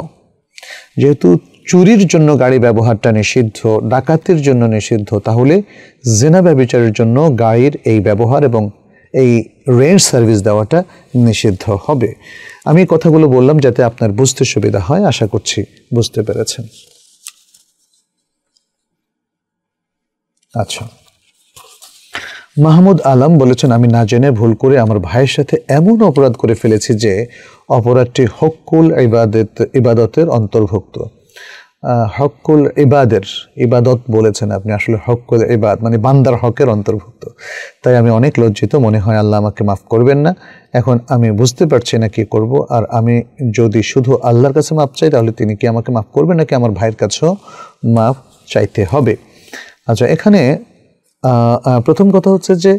যেহেতু চুরির জন্য গাড়ি ব্যবহারটা নিষিদ্ধ ডাকাতির জন্য নিষিদ্ধ তাহলে জেনা ব্যবচারের জন্য গাড়ির এই ব্যবহার এবং এই রেন্ট সার্ভিস দেওয়াটা নিষিদ্ধ হবে আমি কথাগুলো বললাম যাতে আপনার বুঝতে সুবিধা হয় আশা করছি বুঝতে পেরেছেন আচ্ছা মাহমুদ আলম বলেছেন আমি না জেনে ভুল করে আমার ভাইয়ের সাথে এমন অপরাধ করে ফেলেছি যে অপরাধটি হকুল ইবাদত ইবাদতের অন্তর্ভুক্ত হকুল ইবাদের ইবাদত বলেছেন আপনি আসলে হকুল ইবাদ মানে বান্দার হকের অন্তর্ভুক্ত তাই আমি অনেক লজ্জিত মনে হয় আল্লাহ আমাকে মাফ করবেন না এখন আমি বুঝতে পারছি না কি করব আর আমি যদি শুধু আল্লাহর কাছে মাপ চাই তাহলে তিনি কি আমাকে মাফ করবেন নাকি আমার ভাইয়ের কাছেও মাফ চাইতে হবে আচ্ছা এখানে প্রথম কথা হচ্ছে যে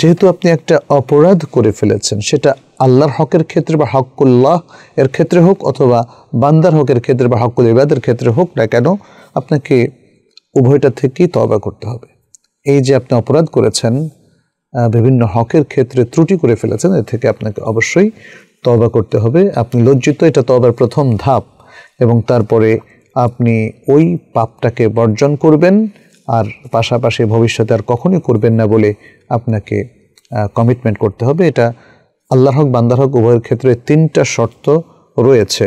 যেহেতু আপনি একটা অপরাধ করে ফেলেছেন সেটা আল্লাহর হকের ক্ষেত্রে বা হকুল্লাহ এর ক্ষেত্রে হোক অথবা বান্দার হকের ক্ষেত্রে বা হকুল ইবাদের ক্ষেত্রে হোক না কেন আপনাকে উভয়টা থেকেই তবা করতে হবে এই যে আপনি অপরাধ করেছেন বিভিন্ন হকের ক্ষেত্রে ত্রুটি করে ফেলেছেন এ থেকে আপনাকে অবশ্যই তবা করতে হবে আপনি লজ্জিত এটা তবার প্রথম ধাপ এবং তারপরে আপনি ওই পাপটাকে বর্জন করবেন আর পাশাপাশি ভবিষ্যতে আর কখনই করবেন না বলে আপনাকে কমিটমেন্ট করতে হবে এটা আল্লাহ হক বান্দার হক উভয়ের ক্ষেত্রে তিনটা শর্ত রয়েছে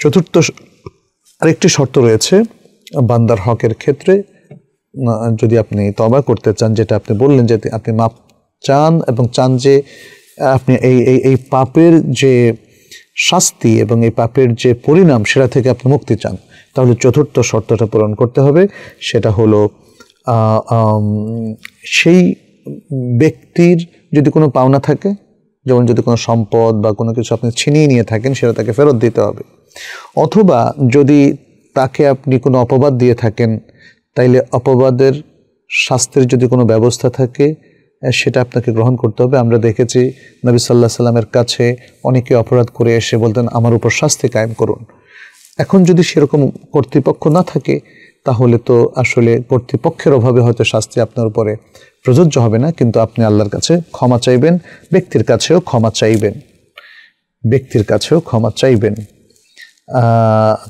চতুর্থ আরেকটি শর্ত রয়েছে বান্দার হকের ক্ষেত্রে যদি আপনি তবা করতে চান যেটা আপনি বললেন যে আপনি মাপ চান এবং চান যে আপনি এই এই এই পাপের যে শাস্তি এবং এই পাপের যে পরিণাম সেটা থেকে আপনি মুক্তি চান তাহলে চতুর্থ শর্তটা পূরণ করতে হবে সেটা হলো সেই ব্যক্তির যদি কোনো পাওনা থাকে যেমন যদি কোনো সম্পদ বা কোনো কিছু আপনি ছিনিয়ে নিয়ে থাকেন সেটা তাকে ফেরত দিতে হবে অথবা যদি তাকে আপনি কোনো অপবাদ দিয়ে থাকেন তাইলে অপবাদের শাস্তির যদি কোনো ব্যবস্থা থাকে সেটা আপনাকে গ্রহণ করতে হবে আমরা দেখেছি নবী সাল্লাহ সাল্লামের কাছে অনেকে অপরাধ করে এসে বলতেন আমার উপর শাস্তি কায়েম করুন এখন যদি সেরকম কর্তৃপক্ষ না থাকে তাহলে তো আসলে কর্তৃপক্ষের অভাবে হয়তো শাস্তি আপনার উপরে প্রযোজ্য হবে না কিন্তু আপনি আল্লাহর কাছে ক্ষমা চাইবেন ব্যক্তির কাছেও ক্ষমা চাইবেন ব্যক্তির কাছেও ক্ষমা চাইবেন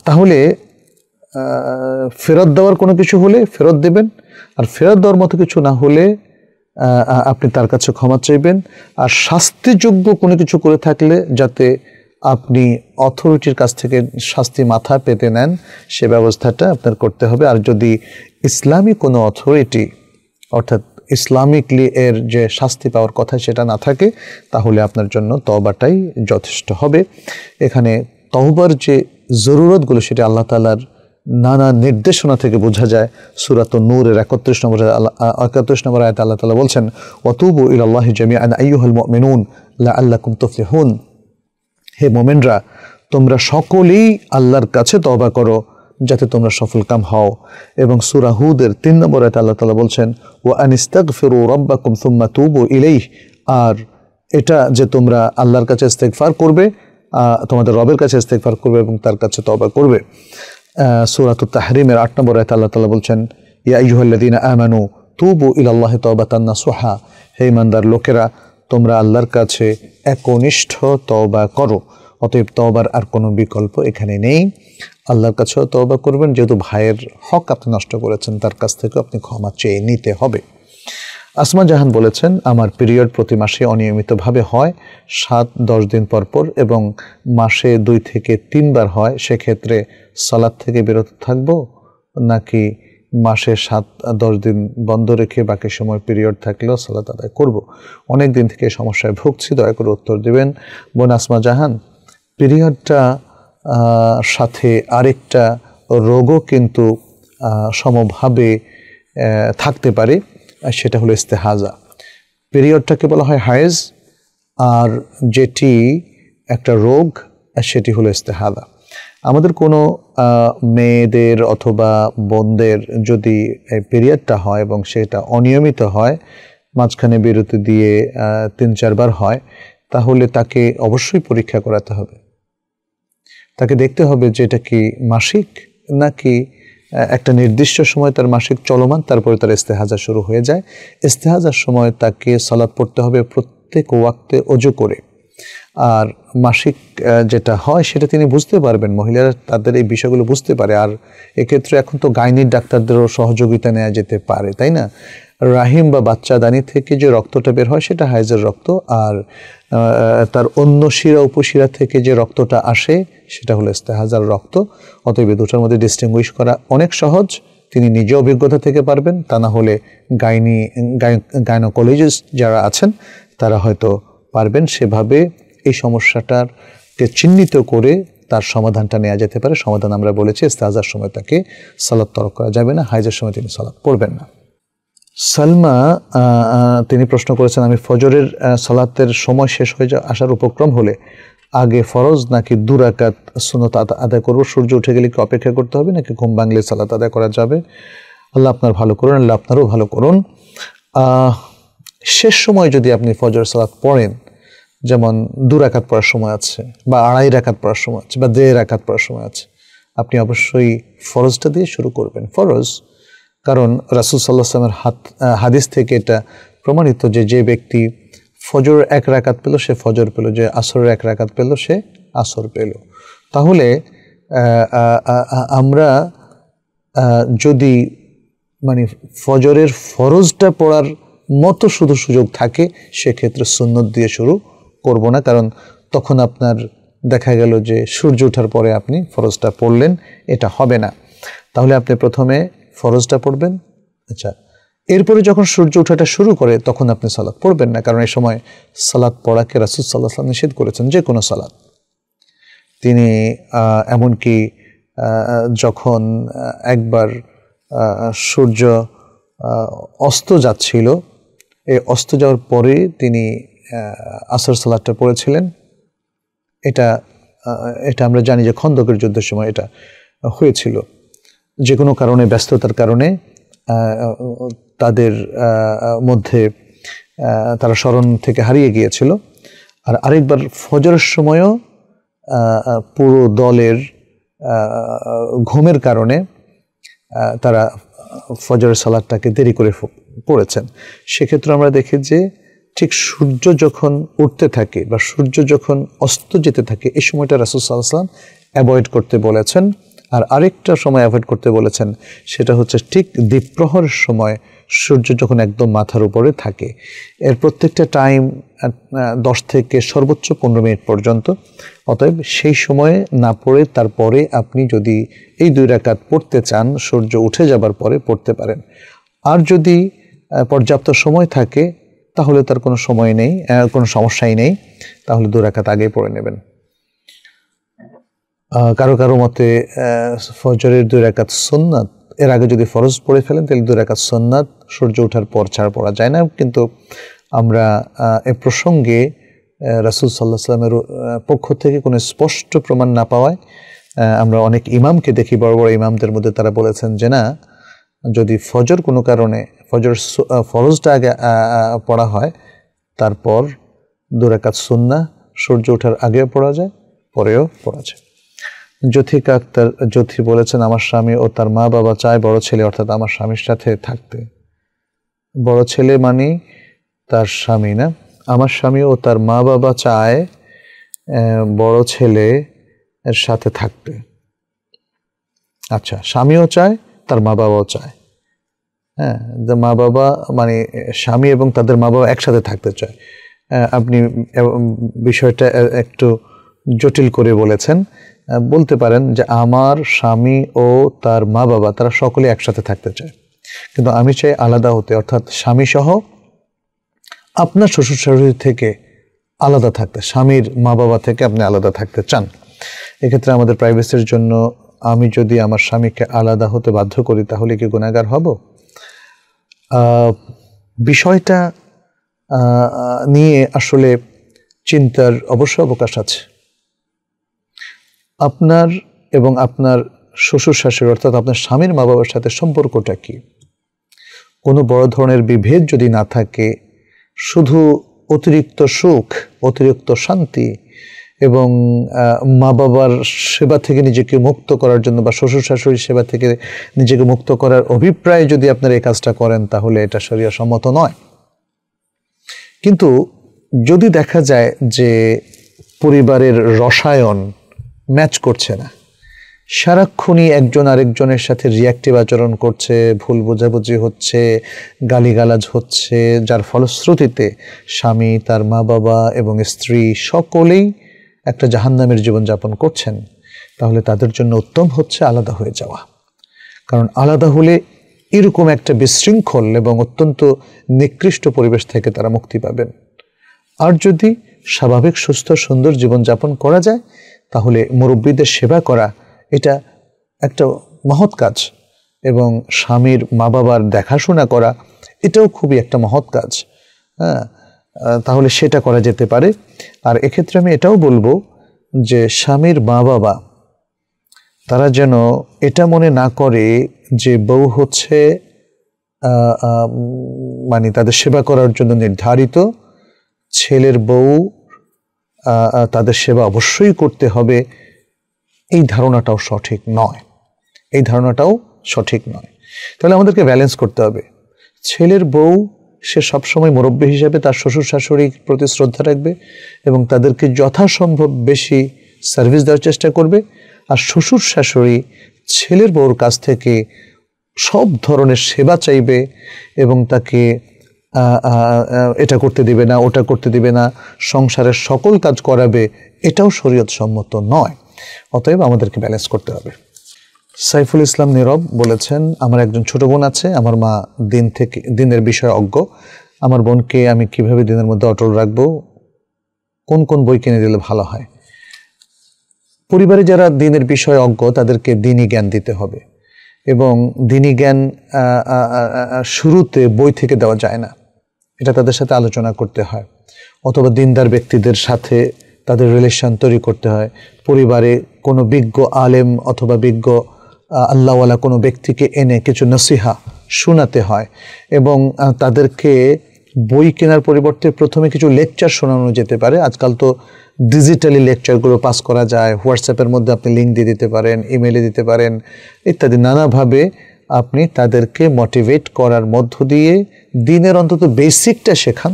তাহলে ফেরত দেওয়ার কোনো কিছু হলে ফেরত দেবেন আর ফেরত দেওয়ার মতো কিছু না হলে আপনি তার কাছে ক্ষমা চাইবেন আর শাস্তিযোগ্য কোনো কিছু করে থাকলে যাতে আপনি অথরিটির কাছ থেকে শাস্তি মাথা পেতে নেন সে ব্যবস্থাটা আপনার করতে হবে আর যদি ইসলামী কোনো অথরিটি অর্থাৎ ইসলামিকলি এর যে শাস্তি পাওয়ার কথা সেটা না থাকে তাহলে আপনার জন্য তবাটাই যথেষ্ট হবে এখানে তহবার যে জরুরতগুলো সেটা আল্লাহ তালার নানা নির্দেশনা থেকে বোঝা যায় সুরাত নূরের একত্রিশ নম্বর একত্রিশ নম্বর আয়তা আল্লাহ তালা বলছেন অতুবু ইল্লাহ জামিয়ান আইয়ুহল মিনুন লা আল্লাহ হুন হে মোমেনরা তোমরা সকলেই আল্লাহর কাছে তবা করো যাতে তোমরা সফলকাম হও এবং সুরাহুদের তিন নম্বর এটা আল্লাহ তালা বলছেন ও আনিস্তাক ফেরু রব্বাকুম সুম্মা তুবু ইলেই আর এটা যে তোমরা আল্লাহর কাছে ইস্তেকফার করবে তোমাদের রবের কাছে ইস্তেকফার করবে এবং তার কাছে তবা করবে সুরাতুল তাহরিমের আট নম্বর এটা আল্লাহ তালা বলছেন ইয়া ইহুল্লাদিন আমানু তুবু ইলাল্লাহ তবা তান্না সোহা হে ইমানদার লোকেরা তোমরা আল্লাহর কাছে একনিষ্ঠ তওবা করো অতএব তওবার আর কোনো বিকল্প এখানে নেই আল্লাহর কাছেও তওবা করবেন যেহেতু ভাইয়ের হক আপনি নষ্ট করেছেন তার কাছ থেকেও আপনি ক্ষমা চেয়ে নিতে হবে আসমা জাহান বলেছেন আমার পিরিয়ড প্রতি মাসে অনিয়মিতভাবে হয় সাত দশ দিন পরপর এবং মাসে দুই থেকে তিনবার হয় সেক্ষেত্রে সালাদ থেকে বিরত থাকব নাকি মাসে সাত দশ দিন বন্ধ রেখে বাকি সময় পিরিয়ড থাকলেও সালাত আদায় করব। অনেক দিন থেকে সমস্যায় ভুগছি দয়া করে উত্তর দেবেন বোন আসমা জাহান পিরিয়ডটা সাথে আরেকটা রোগও কিন্তু সমভাবে থাকতে পারে সেটা হলো ইস্তেহাজা পিরিয়ডটাকে বলা হয় হায়েজ আর যেটি একটা রোগ সেটি হলো ইস্তেহাজা আমাদের কোনো মেয়েদের অথবা বোনদের যদি পিরিয়ডটা হয় এবং সেটা অনিয়মিত হয় মাঝখানে বিরতি দিয়ে তিন চারবার হয় তাহলে তাকে অবশ্যই পরীক্ষা করাতে হবে তাকে দেখতে হবে যে এটা কি মাসিক নাকি একটা নির্দিষ্ট সময় তার মাসিক চলমান তারপরে তার ইস্তেহাজা শুরু হয়ে যায় ইস্তেহাজার সময় তাকে সলাদ পড়তে হবে প্রত্যেক ওয়াক্তে অজু করে আর মাসিক যেটা হয় সেটা তিনি বুঝতে পারবেন মহিলারা তাদের এই বিষয়গুলো বুঝতে পারে আর এক্ষেত্রে এখন তো গাইনির ডাক্তারদেরও সহযোগিতা নেওয়া যেতে পারে তাই না রাহিম বা বাচ্চা দানি থেকে যে রক্তটা বের হয় সেটা হাইজের রক্ত আর তার অন্য শিরা উপশিরা থেকে যে রক্তটা আসে সেটা হলো ইস্তেহাজার রক্ত অতএব দুটার মধ্যে ডিস্টিংগুইশ করা অনেক সহজ তিনি নিজে অভিজ্ঞতা থেকে পারবেন তা না হলে গাইনি গাইনোকোলজিস্ট যারা আছেন তারা হয়তো পারবেন সেভাবে এই সমস্যাটারকে চিহ্নিত করে তার সমাধানটা নেওয়া যেতে পারে সমাধান আমরা বলেছি ইস্তাহাজার সময় তাকে সালাদ তরক করা যাবে না হাইজের সময় তিনি সালাদ পড়বেন না সালমা তিনি প্রশ্ন করেছেন আমি ফজরের সালাতের সময় শেষ হয়ে যা আসার উপক্রম হলে আগে ফরজ নাকি দুরাকাত সুনত আদায় করবো সূর্য উঠে গেলে কি অপেক্ষা করতে হবে নাকি ঘুম বাংলে সালাত আদায় করা যাবে আল্লাহ আপনার ভালো করুন আল্লাহ আপনারও ভালো করুন শেষ সময় যদি আপনি ফজর সালাত পড়েন যেমন দু রাকাত পড়ার সময় আছে বা আড়াই রাখাত পড়ার সময় আছে বা দেড় রাখাত পড়ার সময় আছে আপনি অবশ্যই ফরজটা দিয়ে শুরু করবেন ফরজ কারণ রাসুল সাল্লাহ সাল্লামের হাত হাদিস থেকে এটা প্রমাণিত যে যে ব্যক্তি ফজর এক রাকাত পেল সে ফজর পেল যে আসরের এক রাকাত পেল সে আসর পেল তাহলে আমরা যদি মানে ফজরের ফরজটা পড়ার মতো শুধু সুযোগ থাকে সেক্ষেত্রে সুন্নত দিয়ে শুরু করব না কারণ তখন আপনার দেখা গেল যে সূর্য ওঠার পরে আপনি ফরজটা পড়লেন এটা হবে না তাহলে আপনি প্রথমে ফরজটা পড়বেন আচ্ছা এরপরে যখন সূর্য ওঠাটা শুরু করে তখন আপনি সালাদ পড়বেন না কারণ এই সময় সালাদ পড়াকে রাসুল সাল্লাহ সাল্লাম নিষেধ করেছেন যে কোনো সালাদ তিনি এমনকি যখন একবার সূর্য অস্ত যাচ্ছিল অস্ত যাওয়ার পরে তিনি আসর সালাদটা পড়েছিলেন এটা এটা আমরা জানি যে খন্দকের যুদ্ধের সময় এটা হয়েছিল যে কোনো কারণে ব্যস্ততার কারণে তাদের মধ্যে তারা স্মরণ থেকে হারিয়ে গিয়েছিল আর আরেকবার ফজরের সময়ও পুরো দলের ঘুমের কারণে তারা ফজরের সালাদটাকে দেরি করে পড়েছেন সেক্ষেত্রে আমরা দেখি যে ঠিক সূর্য যখন উঠতে থাকে বা সূর্য যখন অস্ত যেতে থাকে এই সময়টা রাসুল সাল্লাম অ্যাভয়েড করতে বলেছেন আর আরেকটা সময় অ্যাভয়েড করতে বলেছেন সেটা হচ্ছে ঠিক দ্বীপ্রহর সময় সূর্য যখন একদম মাথার উপরে থাকে এর প্রত্যেকটা টাইম দশ থেকে সর্বোচ্চ পনেরো মিনিট পর্যন্ত অতএব সেই সময়ে না পড়ে তারপরে আপনি যদি এই দুই রাকাত পড়তে চান সূর্য উঠে যাবার পরে পড়তে পারেন আর যদি পর্যাপ্ত সময় থাকে তাহলে তার কোনো সময় নেই কোনো সমস্যাই নেই তাহলে দু রাকাত আগেই পড়ে নেবেন কারো কারো মতে ফজরের দু রাকাত সোননাথ এর আগে যদি ফরজ পড়ে ফেলেন তাহলে দু রাকাত সোননাথ সূর্য ওঠার পর ছাড় পড়া যায় না কিন্তু আমরা এ প্রসঙ্গে রাসুল সাল্লাহ সাল্লামের পক্ষ থেকে কোনো স্পষ্ট প্রমাণ না পাওয়ায় আমরা অনেক ইমামকে দেখি বড় বড় ইমামদের মধ্যে তারা বলেছেন যে না যদি ফজর কোনো কারণে ফজর ফরজটা আগে পড়া হয় তারপর দুরাকাত সুন্না সূর্য ওঠার আগেও পড়া যায় পরেও পড়া যায় জ্যোথি আক্তার জ্যোথি বলেছেন আমার স্বামী ও তার মা বাবা চায় বড় ছেলে অর্থাৎ আমার স্বামীর সাথে থাকতে বড় ছেলে মানে তার স্বামী না আমার স্বামী ও তার মা বাবা চায় বড় ছেলে এর সাথে থাকতে আচ্ছা স্বামীও চায় তার মা বাবাও চায় হ্যাঁ মা বাবা মানে স্বামী এবং তাদের মা বাবা একসাথে থাকতে চায় আপনি বিষয়টা একটু জটিল করে বলেছেন বলতে পারেন যে আমার স্বামী ও তার মা বাবা তারা সকলে একসাথে থাকতে চায় কিন্তু আমি চাই আলাদা হতে অর্থাৎ স্বামী সহ আপনার শ্বশুর শাশুড়ি থেকে আলাদা থাকতে স্বামীর মা বাবা থেকে আপনি আলাদা থাকতে চান এক্ষেত্রে আমাদের প্রাইভেসির জন্য আমি যদি আমার স্বামীকে আলাদা হতে বাধ্য করি তাহলে কি গুণাগার হব বিষয়টা নিয়ে আসলে চিন্তার অবশ্য অবকাশ আছে আপনার এবং আপনার শ্বশুর শাশুড়ি অর্থাৎ আপনার স্বামীর মা বাবার সাথে সম্পর্কটা কি কোনো বড় ধরনের বিভেদ যদি না থাকে শুধু অতিরিক্ত সুখ অতিরিক্ত শান্তি এবং মা বাবার সেবা থেকে নিজেকে মুক্ত করার জন্য বা শ্বশুর শাশুড়ির সেবা থেকে নিজেকে মুক্ত করার অভিপ্রায় যদি আপনারা এই কাজটা করেন তাহলে এটা সরিয়া সম্মত নয় কিন্তু যদি দেখা যায় যে পরিবারের রসায়ন ম্যাচ করছে না সারাক্ষণই একজন আরেকজনের সাথে রিয়াক্টিভ আচরণ করছে ভুল বোঝাবুঝি হচ্ছে গালিগালাজ হচ্ছে যার ফলশ্রুতিতে স্বামী তার মা বাবা এবং স্ত্রী সকলেই একটা জাহান্নামের জীবনযাপন করছেন তাহলে তাদের জন্য উত্তম হচ্ছে আলাদা হয়ে যাওয়া কারণ আলাদা হলে এরকম একটা বিশৃঙ্খল এবং অত্যন্ত নিকৃষ্ট পরিবেশ থেকে তারা মুক্তি পাবেন আর যদি স্বাভাবিক সুস্থ সুন্দর জীবনযাপন করা যায় তাহলে মুরব্বীদের সেবা করা এটা একটা মহৎ কাজ এবং স্বামীর মা বাবার দেখাশোনা করা এটাও খুবই একটা মহৎ কাজ হ্যাঁ তাহলে সেটা করা যেতে পারে আর এক্ষেত্রে আমি এটাও বলবো যে স্বামীর মা বাবা তারা যেন এটা মনে না করে যে বউ হচ্ছে মানে তাদের সেবা করার জন্য নির্ধারিত ছেলের বউ তাদের সেবা অবশ্যই করতে হবে এই ধারণাটাও সঠিক নয় এই ধারণাটাও সঠিক নয় তাহলে আমাদেরকে ব্যালেন্স করতে হবে ছেলের বউ সে সবসময় মুরব্বী হিসেবে তার শ্বশুর শাশুড়ির প্রতি শ্রদ্ধা রাখবে এবং তাদেরকে যথাসম্ভব বেশি সার্ভিস দেওয়ার চেষ্টা করবে আর শ্বশুর শাশুড়ি ছেলের বউর কাছ থেকে সব ধরনের সেবা চাইবে এবং তাকে এটা করতে দিবে না ওটা করতে দিবে না সংসারের সকল কাজ করাবে এটাও শরীয়ত সম্মত নয় অতএব আমাদেরকে ব্যালেন্স করতে হবে সাইফুল ইসলাম নীরব বলেছেন আমার একজন ছোট বোন আছে আমার মা দিন থেকে দিনের বিষয়ে অজ্ঞ আমার বোনকে আমি কিভাবে দিনের মধ্যে অটল রাখব কোন কোন বই কিনে দিলে ভালো হয় পরিবারে যারা দিনের বিষয়ে অজ্ঞ তাদেরকে দিনই জ্ঞান দিতে হবে এবং দিনই জ্ঞান শুরুতে বই থেকে দেওয়া যায় না এটা তাদের সাথে আলোচনা করতে হয় অথবা দিনদার ব্যক্তিদের সাথে তাদের রিলেশন তৈরি করতে হয় পরিবারে কোনো বিজ্ঞ আলেম অথবা বিজ্ঞ আল্লাহওয়ালা কোনো ব্যক্তিকে এনে কিছু নসিহা শোনাতে হয় এবং তাদেরকে বই কেনার পরিবর্তে প্রথমে কিছু লেকচার শোনানো যেতে পারে আজকাল তো ডিজিটালি লেকচারগুলো পাস করা যায় হোয়াটসঅ্যাপের মধ্যে আপনি লিঙ্ক দিয়ে দিতে পারেন ইমেলে দিতে পারেন ইত্যাদি নানাভাবে আপনি তাদেরকে মোটিভেট করার মধ্য দিয়ে দিনের অন্তত বেসিকটা শেখান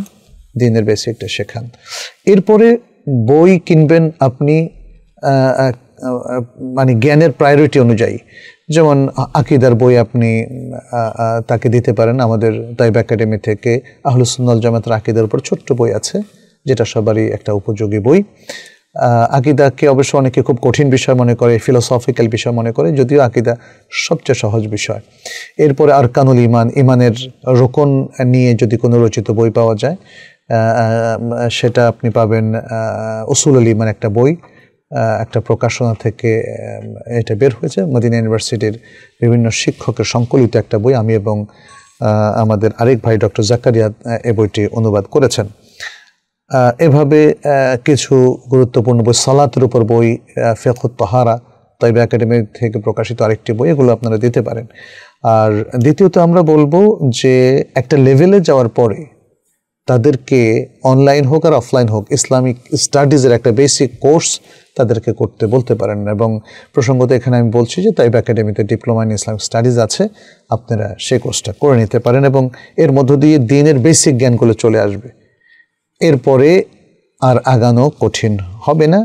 দিনের বেসিকটা শেখান এরপরে বই কিনবেন আপনি মানে জ্ঞানের প্রায়োরিটি অনুযায়ী যেমন আকিদার বই আপনি তাকে দিতে পারেন আমাদের তাইব একাডেমি থেকে আহলুসুল্লাল জামাতের আকিদার উপর ছোট্ট বই আছে যেটা সবারই একটা উপযোগী বই আকিদাকে অবশ্য অনেকে খুব কঠিন বিষয় মনে করে ফিলোসফিক্যাল বিষয় মনে করে যদিও আকিদা সবচেয়ে সহজ বিষয় এরপরে আরকানুল ইমান ইমানের রোকন নিয়ে যদি কোনো রচিত বই পাওয়া যায় সেটা আপনি পাবেন আল ইমান একটা বই একটা প্রকাশনা থেকে এটা বের হয়েছে মদিনা ইউনিভার্সিটির বিভিন্ন শিক্ষকের সংকলিত একটা বই আমি এবং আমাদের আরেক ভাই ডক্টর জাকারিয়া এ বইটি অনুবাদ করেছেন এভাবে কিছু গুরুত্বপূর্ণ বই সালাতের উপর বই ফেকুত তহারা তাই একাডেমি থেকে প্রকাশিত আরেকটি বই এগুলো আপনারা দিতে পারেন আর দ্বিতীয়ত আমরা বলবো যে একটা লেভেলে যাওয়ার পরে তাদেরকে অনলাইন হোক আর অফলাইন হোক ইসলামিক স্টাডিজের একটা বেসিক কোর্স তাদেরকে করতে বলতে পারেন এবং প্রসঙ্গত এখানে আমি বলছি যে তাইব একাডেমিতে ডিপ্লোমা ইন ইসলামিক স্টাডিজ আছে আপনারা সে কোর্সটা করে নিতে পারেন এবং এর মধ্য দিয়ে দিনের বেসিক জ্ঞানগুলো চলে আসবে এরপরে আর আগানো কঠিন হবে না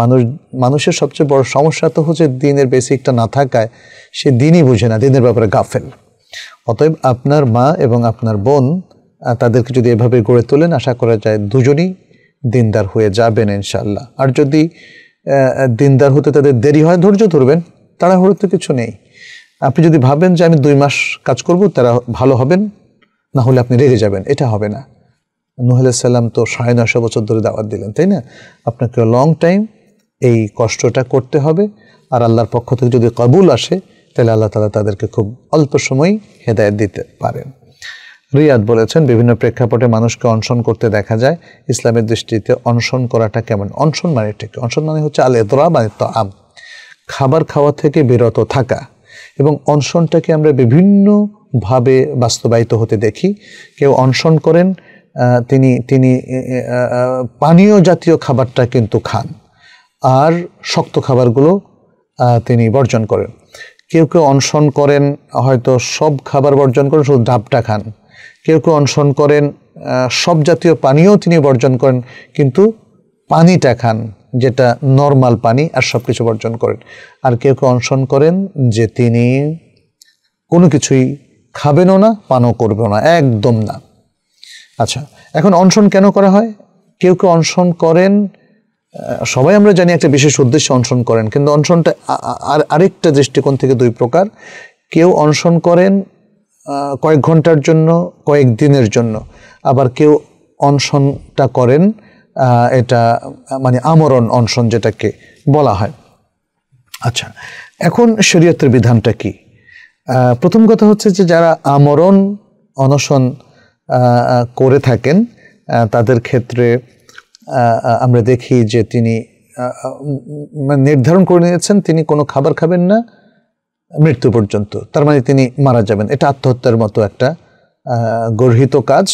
মানুষ মানুষের সবচেয়ে বড় সমস্যা তো হচ্ছে দিনের বেসিকটা না থাকায় সে দিনই বুঝে না দিনের ব্যাপারে গাফেল অতএব আপনার মা এবং আপনার বোন তাদেরকে যদি এভাবে গড়ে তোলেন আশা করা যায় দুজনই দিনদার হয়ে যাবেন ইনশাল্লাহ আর যদি দিনদার হতে তাদের দেরি হয় ধৈর্য ধরবেন তাড়াহুড়ো তো কিছু নেই আপনি যদি ভাবেন যে আমি দুই মাস কাজ করব তারা ভালো হবেন না হলে আপনি রেগে যাবেন এটা হবে না সাল্লাম তো সাড়ে নশো বছর ধরে দাওয়াত দিলেন তাই না আপনাকে লং টাইম এই কষ্টটা করতে হবে আর আল্লাহর পক্ষ থেকে যদি কবুল আসে তাহলে আল্লাহ তালা তাদেরকে খুব অল্প সময়ই হেদায়ত দিতে পারেন রিয়াদ বলেছেন বিভিন্ন প্রেক্ষাপটে মানুষকে অনশন করতে দেখা যায় ইসলামের দৃষ্টিতে অনশন করাটা কেমন অনশন মানে ঠিক অনশন মানে হচ্ছে আলে এদরা মানে তো আম খাবার খাওয়া থেকে বিরত থাকা এবং অনশনটাকে আমরা বিভিন্নভাবে বাস্তবায়িত হতে দেখি কেউ অনশন করেন তিনি তিনি পানীয় জাতীয় খাবারটা কিন্তু খান আর শক্ত খাবারগুলো তিনি বর্জন করেন কেউ কেউ অনশন করেন হয়তো সব খাবার বর্জন করেন শুধু ডাবটা খান কেউ কেউ অনশন করেন সব জাতীয় পানীয় তিনি বর্জন করেন কিন্তু পানিটা খান যেটা নর্মাল পানি আর সব কিছু বর্জন করেন আর কেউ কেউ অনশন করেন যে তিনি কোনো কিছুই খাবেনও না পানও করবেও না একদম না আচ্ছা এখন অনশন কেন করা হয় কেউ কেউ অনশন করেন সবাই আমরা জানি একটা বিশেষ উদ্দেশ্যে অনশন করেন কিন্তু অনশনটা আর আরেকটা দৃষ্টিকোণ থেকে দুই প্রকার কেউ অনশন করেন কয়েক ঘন্টার জন্য কয়েক দিনের জন্য আবার কেউ অনশনটা করেন এটা মানে আমরণ অনশন যেটাকে বলা হয় আচ্ছা এখন শরীয়তের বিধানটা কি প্রথম কথা হচ্ছে যে যারা আমরণ অনশন করে থাকেন তাদের ক্ষেত্রে আমরা দেখি যে তিনি মানে নির্ধারণ করে নিয়েছেন তিনি কোনো খাবার খাবেন না মৃত্যু পর্যন্ত তার মানে তিনি মারা যাবেন এটা আত্মহত্যার মতো একটা গর্হিত কাজ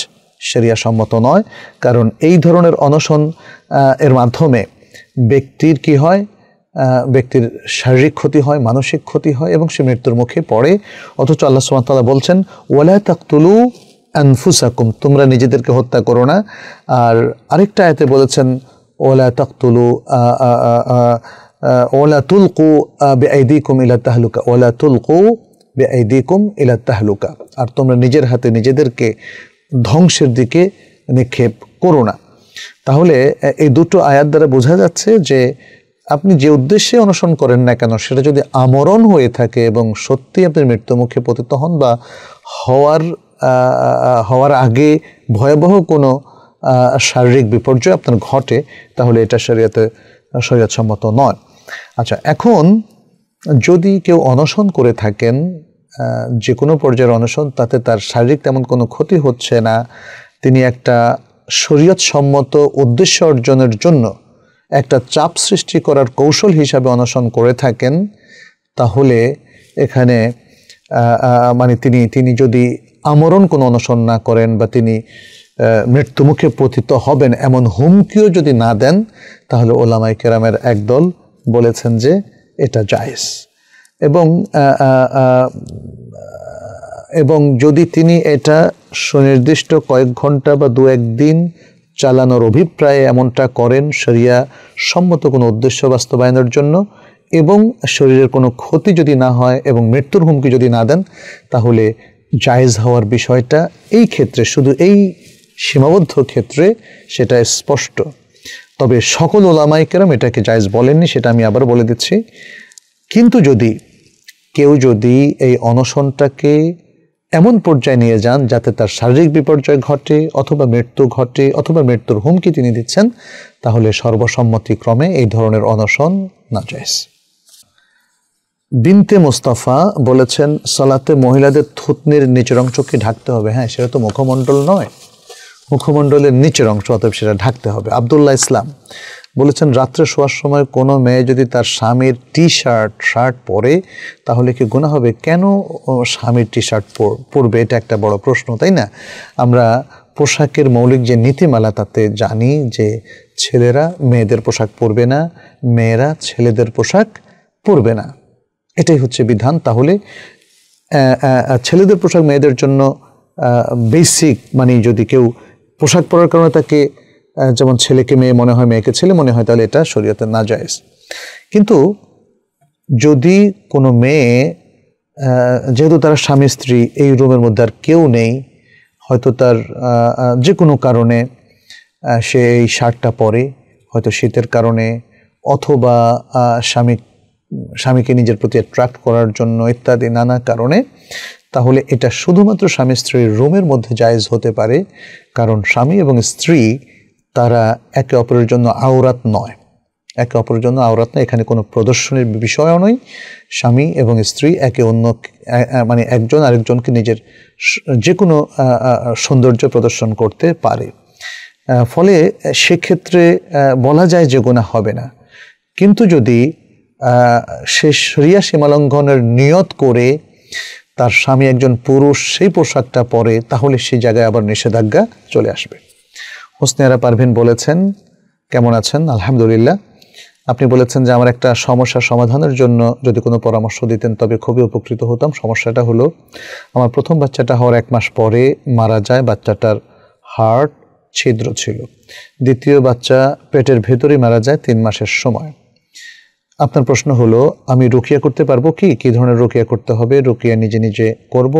সেরিয়া সম্মত নয় কারণ এই ধরনের অনশন এর মাধ্যমে ব্যক্তির কি হয় ব্যক্তির শারীরিক ক্ষতি হয় মানসিক ক্ষতি হয় এবং সে মৃত্যুর মুখে পড়ে অথচ আল্লাহ সুমাতাল্লাহ বলছেন ওলায় তাকতুলু আনফুসাকুম তোমরা নিজেদেরকে হত্যা করো না আর আরেকটা আয়তে বলেছেন ওলায় তাকতুলু ওলা তুলকু বেআইদিকুম ইলা তাহলুকা ওলা তুলকু বেআইদিকুম ইলা তাহলুকা আর তোমরা নিজের হাতে নিজেদেরকে ধ্বংসের দিকে নিক্ষেপ করো না তাহলে এই দুটো আয়াত দ্বারা বোঝা যাচ্ছে যে আপনি যে উদ্দেশ্যে অনশন করেন না কেন সেটা যদি আমরণ হয়ে থাকে এবং সত্যি আপনি মৃত্যুমুখে পতিত হন বা হওয়ার হওয়ার আগে ভয়াবহ কোনো শারীরিক বিপর্যয় আপনার ঘটে তাহলে এটা শরীয়তে শরীয়তসম্মত নয় আচ্ছা এখন যদি কেউ অনশন করে থাকেন যে কোনো পর্যায়ের অনশন তাতে তার শারীরিক তেমন কোনো ক্ষতি হচ্ছে না তিনি একটা শরীয়ত সম্মত উদ্দেশ্য অর্জনের জন্য একটা চাপ সৃষ্টি করার কৌশল হিসাবে অনশন করে থাকেন তাহলে এখানে মানে তিনি তিনি যদি আমরণ কোনো অনশন না করেন বা তিনি মৃত্যুমুখে পতিত হবেন এমন হুমকিও যদি না দেন তাহলে ওলামাই কেরামের একদল বলেছেন যে এটা জায়েজ এবং এবং যদি তিনি এটা সুনির্দিষ্ট কয়েক ঘন্টা বা দু একদিন চালানোর অভিপ্রায়ে এমনটা করেন শরিয়া সম্মত কোনো উদ্দেশ্য বাস্তবায়নের জন্য এবং শরীরের কোনো ক্ষতি যদি না হয় এবং মৃত্যুর হুমকি যদি না দেন তাহলে জায়েজ হওয়ার বিষয়টা এই ক্ষেত্রে শুধু এই সীমাবদ্ধ ক্ষেত্রে সেটা স্পষ্ট তবে সকল কেরম এটাকে জায়জ বলেননি সেটা আমি আবার বলে দিচ্ছি কিন্তু যদি কেউ যদি এই অনশনটাকে এমন পর্যায়ে নিয়ে যান যাতে তার শারীরিক বিপর্যয় ঘটে অথবা মৃত্যু ঘটে অথবা মৃত্যুর হুমকি তিনি দিচ্ছেন তাহলে সর্বসম্মতিক্রমে এই ধরনের অনশন না জায়জ বিনতে মোস্তাফা বলেছেন সালাতে মহিলাদের থুতনির নিচের অংশকে ঢাকতে হবে হ্যাঁ সেটা তো মুখমণ্ডল নয় মুখমণ্ডলের নিচের অংশ অতএব সেটা ঢাকতে হবে আবদুল্লাহ ইসলাম বলেছেন রাত্রে শোয়ার সময় কোনো মেয়ে যদি তার স্বামীর টি শার্ট শার্ট পরে তাহলে কি গুণা হবে কেন স্বামীর টি শার্ট পরবে এটা একটা বড় প্রশ্ন তাই না আমরা পোশাকের মৌলিক যে নীতিমালা তাতে জানি যে ছেলেরা মেয়েদের পোশাক পরবে না মেয়েরা ছেলেদের পোশাক পরবে না এটাই হচ্ছে বিধান তাহলে ছেলেদের পোশাক মেয়েদের জন্য বেসিক মানে যদি কেউ পোশাক পরার কারণে তাকে যেমন ছেলেকে মেয়ে মনে হয় মেয়েকে ছেলে মনে হয় তাহলে এটা শরীয়তে না যায় কিন্তু যদি কোনো মেয়ে যেহেতু তারা স্বামী স্ত্রী এই রুমের মধ্যে আর কেউ নেই হয়তো তার যে কোনো কারণে সে এই শার্টটা পরে হয়তো শীতের কারণে অথবা স্বামী স্বামীকে নিজের প্রতি অ্যাট্রাক্ট করার জন্য ইত্যাদি নানা কারণে তাহলে এটা শুধুমাত্র স্বামী স্ত্রীর রোমের মধ্যে জায়েজ হতে পারে কারণ স্বামী এবং স্ত্রী তারা একে অপরের জন্য আওরাত নয় একে অপরের জন্য আওরাত নয় এখানে কোনো প্রদর্শনীর বিষয়ও নয় স্বামী এবং স্ত্রী একে অন্য মানে একজন আরেকজনকে নিজের যে কোনো সৌন্দর্য প্রদর্শন করতে পারে ফলে সেক্ষেত্রে বলা যায় যে গোনা হবে না কিন্তু যদি সে সরিয়া সীমালঙ্ঘনের নিয়ত করে তার স্বামী একজন পুরুষ সেই পোশাকটা পরে তাহলে সেই জায়গায় আবার নিষেধাজ্ঞা চলে আসবে হোসনিয়ারা পারভিন বলেছেন কেমন আছেন আলহামদুলিল্লাহ আপনি বলেছেন যে আমার একটা সমস্যা সমাধানের জন্য যদি কোনো পরামর্শ দিতেন তবে খুবই উপকৃত হতাম সমস্যাটা হলো আমার প্রথম বাচ্চাটা হওয়ার এক মাস পরে মারা যায় বাচ্চাটার হার্ট ছিদ্র ছিল দ্বিতীয় বাচ্চা পেটের ভেতরেই মারা যায় তিন মাসের সময় আপনার প্রশ্ন হলো আমি রুকিয়া করতে পারবো কি কি ধরনের রুকিয়া করতে হবে রুকিয়া নিজে নিজে করব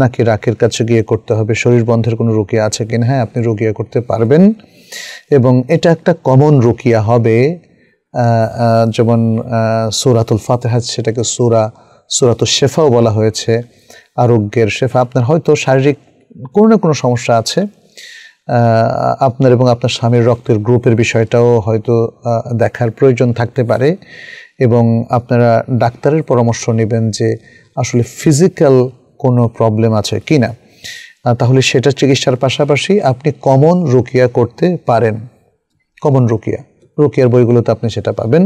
নাকি রাখের কাছে গিয়ে করতে হবে শরীর বন্ধের কোনো রুকিয়া আছে কিনা হ্যাঁ আপনি রুকিয়া করতে পারবেন এবং এটা একটা কমন রুকিয়া হবে যেমন সুরাতুল ফাতেহাজ সেটাকে সুরা সুরাতুল শেফাও বলা হয়েছে আরোগ্যের শেফা আপনার হয়তো শারীরিক কোনো না কোনো সমস্যা আছে আপনার এবং আপনার স্বামীর রক্তের গ্রুপের বিষয়টাও হয়তো দেখার প্রয়োজন থাকতে পারে এবং আপনারা ডাক্তারের পরামর্শ নেবেন যে আসলে ফিজিক্যাল কোনো প্রবলেম আছে কি না তাহলে সেটা চিকিৎসার পাশাপাশি আপনি কমন রুকিয়া করতে পারেন কমন রুকিয়া রুকিয়ার বইগুলোতে আপনি সেটা পাবেন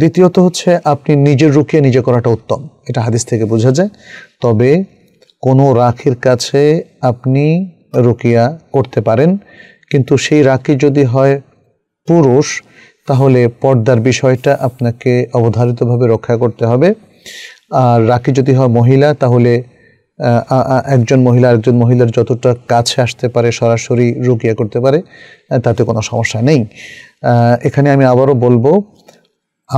দ্বিতীয়ত হচ্ছে আপনি নিজের রুকিয়া নিজে করাটা উত্তম এটা হাদিস থেকে বোঝা যায় তবে কোনো রাখির কাছে আপনি রুকিয়া করতে পারেন কিন্তু সেই রাখি যদি হয় পুরুষ তাহলে পর্দার বিষয়টা আপনাকে অবধারিতভাবে রক্ষা করতে হবে আর রাখি যদি হয় মহিলা তাহলে একজন মহিলা একজন মহিলার যতটা কাছে আসতে পারে সরাসরি রুকিয়া করতে পারে তাতে কোনো সমস্যা নেই এখানে আমি আবারও বলবো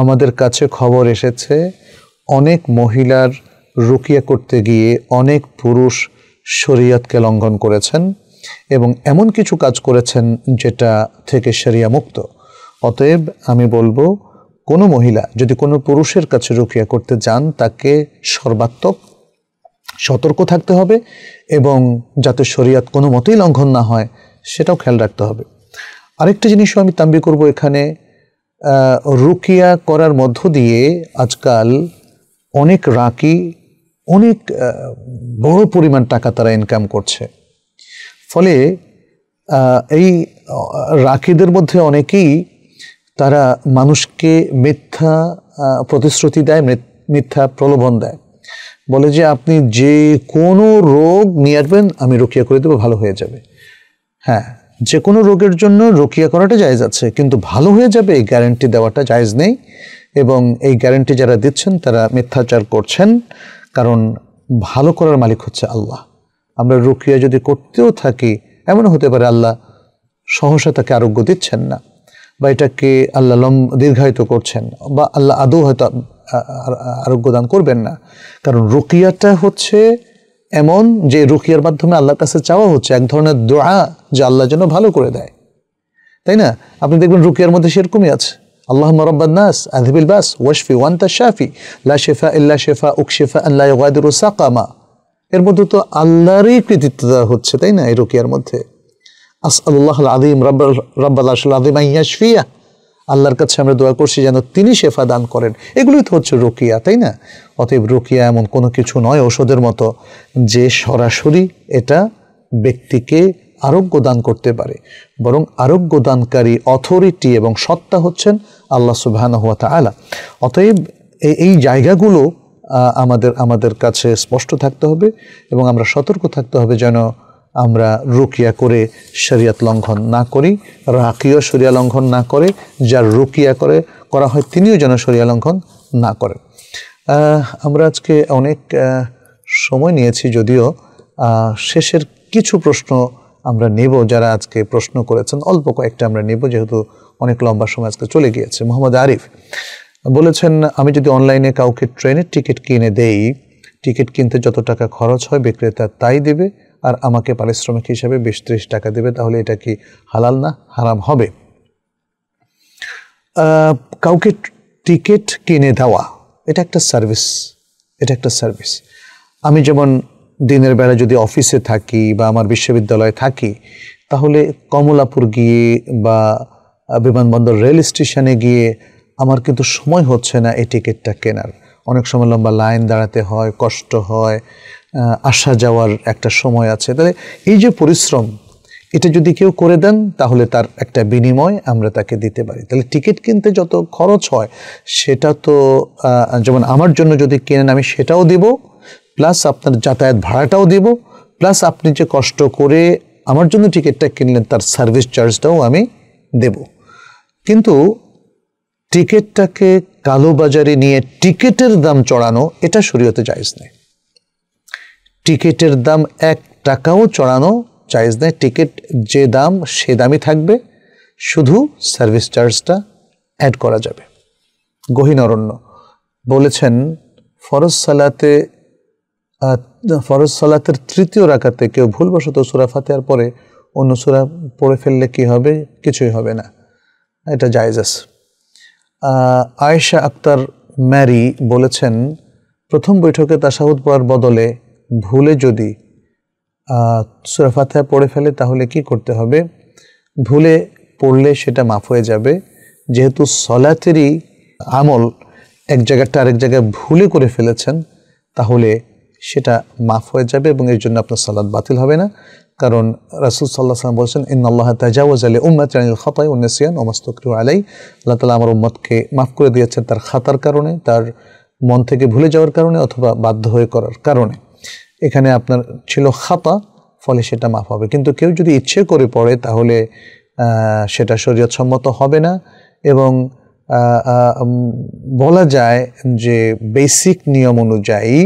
আমাদের কাছে খবর এসেছে অনেক মহিলার রুকিয়া করতে গিয়ে অনেক পুরুষ শরীয়তকে লঙ্ঘন করেছেন এবং এমন কিছু কাজ করেছেন যেটা থেকে সেরিয়া মুক্ত অতএব আমি বলবো কোনো মহিলা যদি কোনো পুরুষের কাছে রুকিয়া করতে যান তাকে সর্বাত্মক সতর্ক থাকতে হবে এবং যাতে শরীয়ত কোনো মতেই লঙ্ঘন না হয় সেটাও খেয়াল রাখতে হবে আরেকটা জিনিসও আমি তাম্বি করব এখানে রুকিয়া করার মধ্য দিয়ে আজকাল অনেক রাকি অনেক বড় পরিমাণ টাকা তারা ইনকাম করছে ফলে এই রাখিদের মধ্যে অনেকেই তারা মানুষকে মিথ্যা প্রতিশ্রুতি দেয় মিথ্যা প্রলোভন দেয় বলে যে আপনি যে কোনো রোগ নিয়ে আসবেন আমি রোকিয়া করে দেবো ভালো হয়ে যাবে হ্যাঁ যে কোনো রোগের জন্য রোকিয়া করাটা জায়জ আছে কিন্তু ভালো হয়ে যাবে এই গ্যারেন্টি দেওয়াটা জায়জ নেই এবং এই গ্যারেন্টি যারা দিচ্ছেন তারা মিথ্যাচার করছেন কারণ ভালো করার মালিক হচ্ছে আল্লাহ আমরা রুকিয়া যদি করতেও থাকি এমন হতে পারে আল্লাহ সহসা তাকে আরোগ্য দিচ্ছেন না বা এটাকে আল্লাহ লম দীর্ঘায়িত করছেন বা আল্লাহ আদৌ হয়তো আরোগ্য দান করবেন না কারণ রুকিয়াটা হচ্ছে এমন যে রুকিয়ার মাধ্যমে আল্লাহর কাছে চাওয়া হচ্ছে এক ধরনের দোয়া যে আল্লাহ যেন ভালো করে দেয় তাই না আপনি দেখবেন রুকিয়ার মধ্যে সেরকমই আছে اللهم رب الناس أذهب الباس واشفي وانت الشافي لا شفاء إلا شفاءك شفاء لا يغادر سقما এর মধ্যে তো আল্লাহরই কৃতিত্ব হচ্ছে তাই না এই রোকিয়ার মধ্যে আস আল্লাহ আদিম রব্বাল রব্বাল আদিম আইয়াশফিয়া আল্লাহর কাছে আমরা দোয়া করছি যেন তিনি শেফা দান করেন এগুলোই তো হচ্ছে রুকিয়া তাই না অতএব রুকিয়া এমন কোনো কিছু নয় ওষুধের মতো যে সরাসরি এটা ব্যক্তিকে আরোগ্য দান করতে পারে বরং আরোগ্য দানকারী অথরিটি এবং সত্তা হচ্ছেন আল্লাহ সুবাহানা হাত তালা অতএব এই জায়গাগুলো আমাদের আমাদের কাছে স্পষ্ট থাকতে হবে এবং আমরা সতর্ক থাকতে হবে যেন আমরা রুকিয়া করে শরিয়াত লঙ্ঘন না করি রাকিও শরিয়া লঙ্ঘন না করে যার রুকিয়া করে করা হয় তিনিও যেন শরিয়া লঙ্ঘন না করে আমরা আজকে অনেক সময় নিয়েছি যদিও শেষের কিছু প্রশ্ন আমরা নেব যারা আজকে প্রশ্ন করেছেন অল্প কয়েকটা আমরা নেব যেহেতু অনেক লম্বা সময় আজকে চলে গিয়েছে মোহাম্মদ আরিফ বলেছেন আমি যদি অনলাইনে কাউকে ট্রেনের টিকিট কিনে দেই টিকিট কিনতে যত টাকা খরচ হয় বিক্রেতা তাই দেবে আর আমাকে পারিশ্রমিক হিসাবে বিশ ত্রিশ টাকা দেবে তাহলে এটা কি হালাল না হারাম হবে কাউকে টিকিট কিনে দেওয়া এটা একটা সার্ভিস এটা একটা সার্ভিস আমি যেমন দিনের বেলা যদি অফিসে থাকি বা আমার বিশ্ববিদ্যালয়ে থাকি তাহলে কমলাপুর গিয়ে বা বিমানবন্দর রেল স্টেশনে গিয়ে আমার কিন্তু সময় হচ্ছে না এই টিকিটটা কেনার অনেক সময় লম্বা লাইন দাঁড়াতে হয় কষ্ট হয় আসা যাওয়ার একটা সময় আছে তাহলে এই যে পরিশ্রম এটা যদি কেউ করে দেন তাহলে তার একটা বিনিময় আমরা তাকে দিতে পারি তাহলে টিকিট কিনতে যত খরচ হয় সেটা তো যেমন আমার জন্য যদি কেনেন আমি সেটাও দেবো প্লাস আপনার যাতায়াত ভাড়াটাও দেব প্লাস আপনি যে কষ্ট করে আমার জন্য টিকিটটা কিনলেন তার সার্ভিস চার্জটাও আমি দেব কিন্তু টিকিটটাকে কালোবাজারে নিয়ে টিকিটের দাম চড়ানো এটা শরীয়তে চাইজ নেই টিকিটের দাম এক টাকাও চড়ানো চাইজ নেই টিকিট যে দাম সে দামই থাকবে শুধু সার্ভিস চার্জটা অ্যাড করা যাবে গহিনরণ্য বলেছেন ফরজ সালাতে ফরজ সালাতের তৃতীয় রাকাতে কেউ ভুলবশত সুরা ফাতেহার পরে অন্য সুরা পড়ে ফেললে কি হবে কিছুই হবে না এটা জায়জাস আয়েশা আক্তার ম্যারি বলেছেন প্রথম বৈঠকে তাসাহুদ পড়ার বদলে ভুলে যদি সুরা ফাতেহা পড়ে ফেলে তাহলে কি করতে হবে ভুলে পড়লে সেটা মাফ হয়ে যাবে যেহেতু সলাতেরই আমল এক জায়গাটা আরেক জায়গায় ভুলে করে ফেলেছেন তাহলে সেটা মাফ হয়ে যাবে এবং এর জন্য আপনার সালাদ বাতিল হবে না কারণ রাসুল সাল্লাহ সাল্লাম বলছেন ইন আল্লাহ তাজাওয়াজ আলী উম্মাত রানিল খাতাই উন্নসিয়ান ওমাস্তকরি আলাই আল্লাহ তালা আমার উম্মতকে মাফ করে দিয়েছেন তার খাতার কারণে তার মন থেকে ভুলে যাওয়ার কারণে অথবা বাধ্য হয়ে করার কারণে এখানে আপনার ছিল খাতা ফলে সেটা মাফ হবে কিন্তু কেউ যদি ইচ্ছে করে পড়ে তাহলে সেটা শরীয়তসম্মত হবে না এবং বলা যায় যে বেসিক নিয়ম অনুযায়ী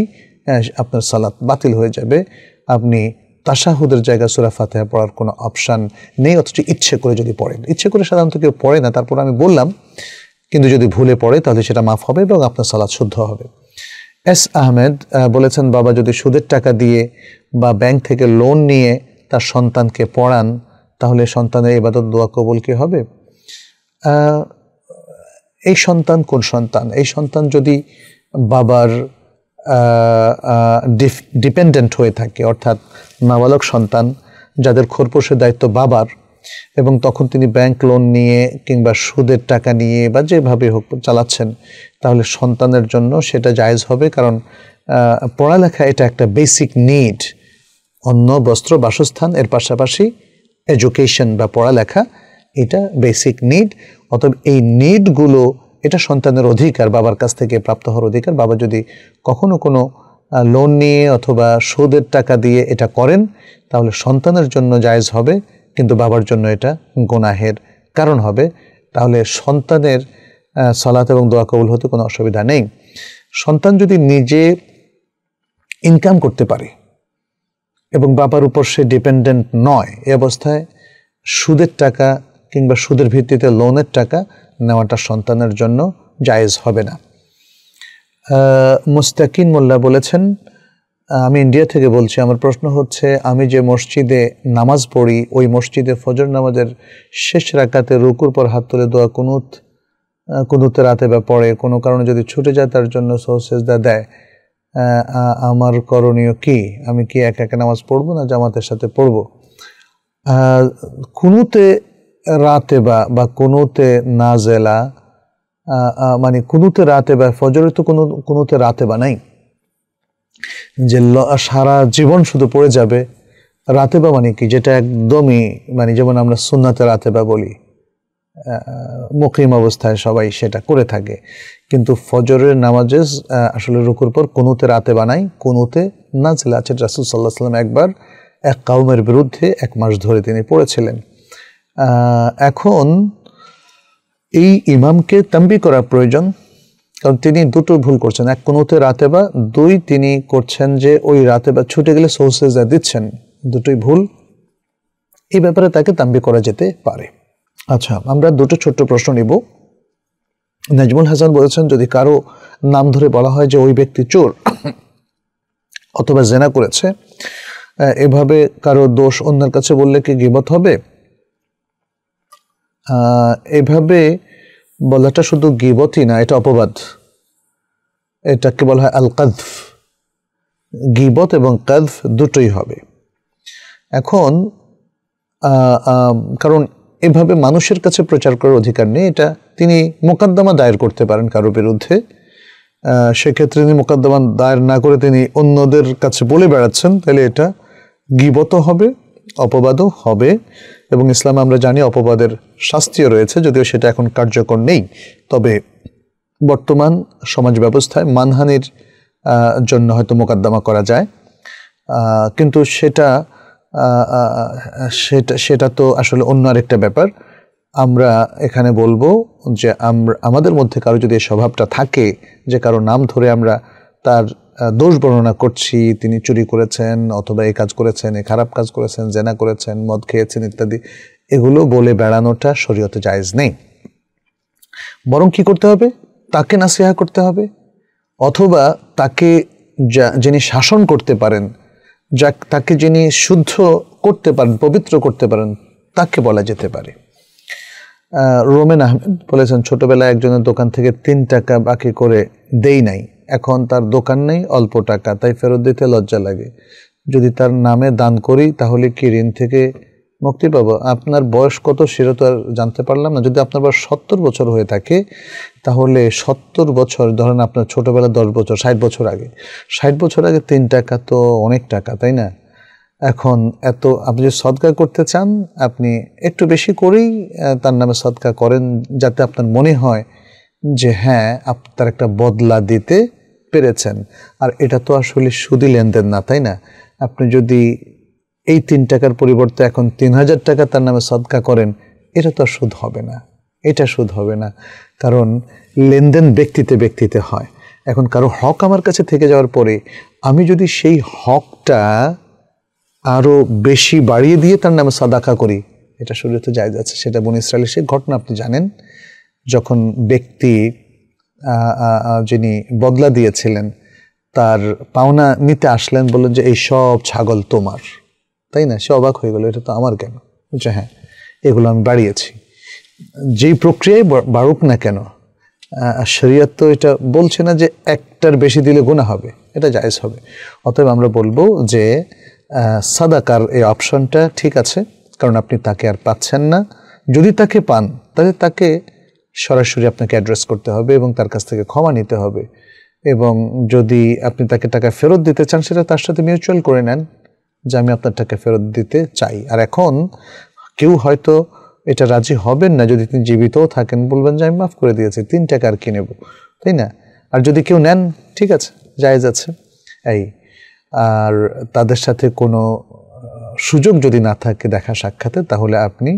হ্যাঁ, আপনার সালাত বাতিল হয়ে যাবে আপনি তাসাহুদের জায়গা সুরা ফাতেহা পড়ার কোনো অপশান নেই অথচ ইচ্ছে করে যদি পড়েন ইচ্ছে করে সাধারণত কেউ পড়ে না তারপর আমি বললাম কিন্তু যদি ভুলে পড়ে তাহলে সেটা মাফ হবে এবং আপনার সালাদ শুদ্ধ হবে এস আহমেদ বলেছেন বাবা যদি সুদের টাকা দিয়ে বা ব্যাংক থেকে লোন নিয়ে তার সন্তানকে পড়ান তাহলে সন্তানের এবাদত দোয়া কবল কি হবে এই সন্তান কোন সন্তান এই সন্তান যদি বাবার ডিপেন্ডেন্ট হয়ে থাকে অর্থাৎ নাবালক সন্তান যাদের খোরপোষের দায়িত্ব বাবার এবং তখন তিনি ব্যাংক লোন নিয়ে কিংবা সুদের টাকা নিয়ে বা যেভাবে হোক চালাচ্ছেন তাহলে সন্তানের জন্য সেটা জায়জ হবে কারণ পড়ালেখা এটা একটা বেসিক নিড অন্ন বস্ত্র বাসস্থান এর পাশাপাশি এডুকেশন বা পড়ালেখা এটা বেসিক নিড অতএব এই নিডগুলো এটা সন্তানের অধিকার বাবার কাছ থেকে প্রাপ্ত হওয়ার অধিকার বাবা যদি কখনো কোনো লোন নিয়ে অথবা সুদের টাকা দিয়ে এটা করেন তাহলে সন্তানের জন্য জায়জ হবে কিন্তু বাবার জন্য এটা গোনাহের কারণ হবে তাহলে সন্তানের সলাত এবং দোয়া কবুল হতে কোনো অসুবিধা নেই সন্তান যদি নিজে ইনকাম করতে পারে এবং বাবার উপর সে ডিপেন্ডেন্ট নয় এ অবস্থায় সুদের টাকা কিংবা সুদের ভিত্তিতে লোনের টাকা নেওয়াটা সন্তানের জন্য জায়েজ হবে না মুস্তাকিন মোল্লা বলেছেন আমি ইন্ডিয়া থেকে বলছি আমার প্রশ্ন হচ্ছে আমি যে মসজিদে নামাজ পড়ি ওই মসজিদে ফজর নামাজের শেষ রাকাতে রুকুর পর হাত তুলে দোয়া কুনুত কুনুতে রাতে বা পড়ে কোনো কারণে যদি ছুটে যায় তার জন্য সহসেজদা দেয় আমার করণীয় কি আমি কি একা একা নামাজ পড়বো না জামাতের সাথে পড়বো কুনুতে রাতে বা কোনোতে না জেলা মানে কোনোতে বা ফজরে তো কোনো কোনোতে বা নাই যে সারা জীবন শুধু পড়ে যাবে রাতে বা মানে কি যেটা একদমই মানে যেমন আমরা সুন্নাতে বা বলি মুকিম অবস্থায় সবাই সেটা করে থাকে কিন্তু ফজরের নামাজে আসলে রুকুর পর কোনোতে রাতে বানাই কোনোতে জেলা আছে রাসুল সাল্লাহ সাল্লাম একবার এক কাউমের বিরুদ্ধে এক মাস ধরে তিনি পড়েছিলেন এখন এই ইমামকে তাম্বি করা প্রয়োজন কারণ তিনি দুটো ভুল করছেন এক কোনোতে রাতে বা দুই তিনি করছেন যে ওই রাতে বা ছুটে গেলে সোর্সেস দিচ্ছেন দুটোই ভুল এই ব্যাপারে তাকে তাম্বি করা যেতে পারে আচ্ছা আমরা দুটো ছোট্ট প্রশ্ন নিব নাজমুল হাসান বলেছেন যদি কারো নাম ধরে বলা হয় যে ওই ব্যক্তি চোর অথবা জেনা করেছে এভাবে কারো দোষ অন্যের কাছে বললে কি গিবত হবে এভাবে বলাটা শুধু গিবতই না এটা অপবাদ এটাকে বলা হয় আল কাদফ গিবত এবং কাদফ দুটোই হবে এখন কারণ এভাবে মানুষের কাছে প্রচার করার অধিকার নেই এটা তিনি মোকদ্দমা দায়ের করতে পারেন কারো বিরুদ্ধে সেক্ষেত্রে তিনি মোকদ্দমা দায়ের না করে তিনি অন্যদের কাছে বলে বেড়াচ্ছেন তাহলে এটা গিবত হবে অপবাদও হবে এবং ইসলাম আমরা জানি অপবাদের শাস্তিও রয়েছে যদিও সেটা এখন কার্যকর নেই তবে বর্তমান সমাজ ব্যবস্থায় মানহানির জন্য হয়তো মোকদ্দমা করা যায় কিন্তু সেটা সেটা সেটা তো আসলে অন্য আরেকটা ব্যাপার আমরা এখানে বলবো যে আমরা আমাদের মধ্যে কারো যদি এই স্বভাবটা থাকে যে কারো নাম ধরে আমরা তার দোষ বর্ণনা করছি তিনি চুরি করেছেন অথবা এই কাজ করেছেন এ খারাপ কাজ করেছেন জেনা করেছেন মদ খেয়েছেন ইত্যাদি এগুলো বলে বেড়ানোটা শরীয়তে জায়জ নেই বরং কি করতে হবে তাকে নাসিহা করতে হবে অথবা তাকে যা যিনি শাসন করতে পারেন যা তাকে যিনি শুদ্ধ করতে পারেন পবিত্র করতে পারেন তাকে বলা যেতে পারে রোমেন আহমেদ বলেছেন ছোটবেলায় একজনের দোকান থেকে তিন টাকা বাকি করে দেই নাই এখন তার দোকান নেই অল্প টাকা তাই ফেরত দিতে লজ্জা লাগে যদি তার নামে দান করি তাহলে কি ঋণ থেকে মুক্তি পাবো আপনার বয়স কত সেটা তো আর জানতে পারলাম না যদি আপনার বয়স সত্তর বছর হয়ে থাকে তাহলে সত্তর বছর ধরেন আপনার ছোটোবেলা দশ বছর ষাট বছর আগে ষাট বছর আগে তিন টাকা তো অনেক টাকা তাই না এখন এত আপনি যদি সদকা করতে চান আপনি একটু বেশি করেই তার নামে সদকা করেন যাতে আপনার মনে হয় যে হ্যাঁ আপনার একটা বদলা দিতে পেরেছেন আর এটা তো আসলে সুদী লেনদেন না তাই না আপনি যদি এই তিন টাকার পরিবর্তে এখন তিন হাজার টাকা তার নামে সদকা করেন এটা তো আর সুদ হবে না এটা সুদ হবে না কারণ লেনদেন ব্যক্তিতে ব্যক্তিতে হয় এখন কারো হক আমার কাছে থেকে যাওয়ার পরে আমি যদি সেই হকটা আরও বেশি বাড়িয়ে দিয়ে তার নামে সাদাকা করি এটা শরীরে তো যায় যাচ্ছে সেটা বন ইসরায়েলের সেই ঘটনা আপনি জানেন যখন ব্যক্তি যিনি বদলা দিয়েছিলেন তার পাওনা নিতে আসলেন বললেন যে এই সব ছাগল তোমার তাই না সে অবাক হয়ে গেল এটা তো আমার কেন বলছে হ্যাঁ এগুলো আমি বাড়িয়েছি যেই প্রক্রিয়ায় বাড়ুক না কেন শরীয়ত তো এটা বলছে না যে একটার বেশি দিলে গুণা হবে এটা জায়জ হবে অতএব আমরা বলবো যে সাদাকার এই অপশনটা ঠিক আছে কারণ আপনি তাকে আর পাচ্ছেন না যদি তাকে পান তাহলে তাকে সরাসরি আপনাকে অ্যাড্রেস করতে হবে এবং তার কাছ থেকে ক্ষমা নিতে হবে এবং যদি আপনি তাকে টাকা ফেরত দিতে চান সেটা তার সাথে মিউচুয়াল করে নেন যে আমি আপনার টাকা ফেরত দিতে চাই আর এখন কেউ হয়তো এটা রাজি হবেন না যদি তিনি জীবিতও থাকেন বলবেন যে আমি মাফ করে দিয়েছি তিন টাকা আর কিনেব তাই না আর যদি কেউ নেন ঠিক আছে যায় আছে এই আর তাদের সাথে কোনো সুযোগ যদি না থাকে দেখা সাক্ষাতে তাহলে আপনি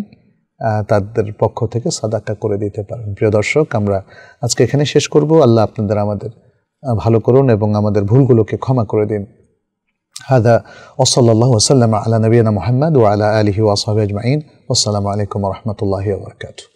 তাদের পক্ষ থেকে সাদাকা করে দিতে পারেন প্রিয় দর্শক আমরা আজকে এখানে শেষ করব আল্লাহ আপনাদের আমাদের ভালো করুন এবং আমাদের ভুলগুলোকে ক্ষমা করে দিন হাদা ওসল্লাহ ওসাল্লাম আলা নবীনা মোহাম্মদ ও আলা আলহি ওয়াসাহ আজমাইন আসসালামু আলাইকুম রহমতুল্লাহ বরকাতু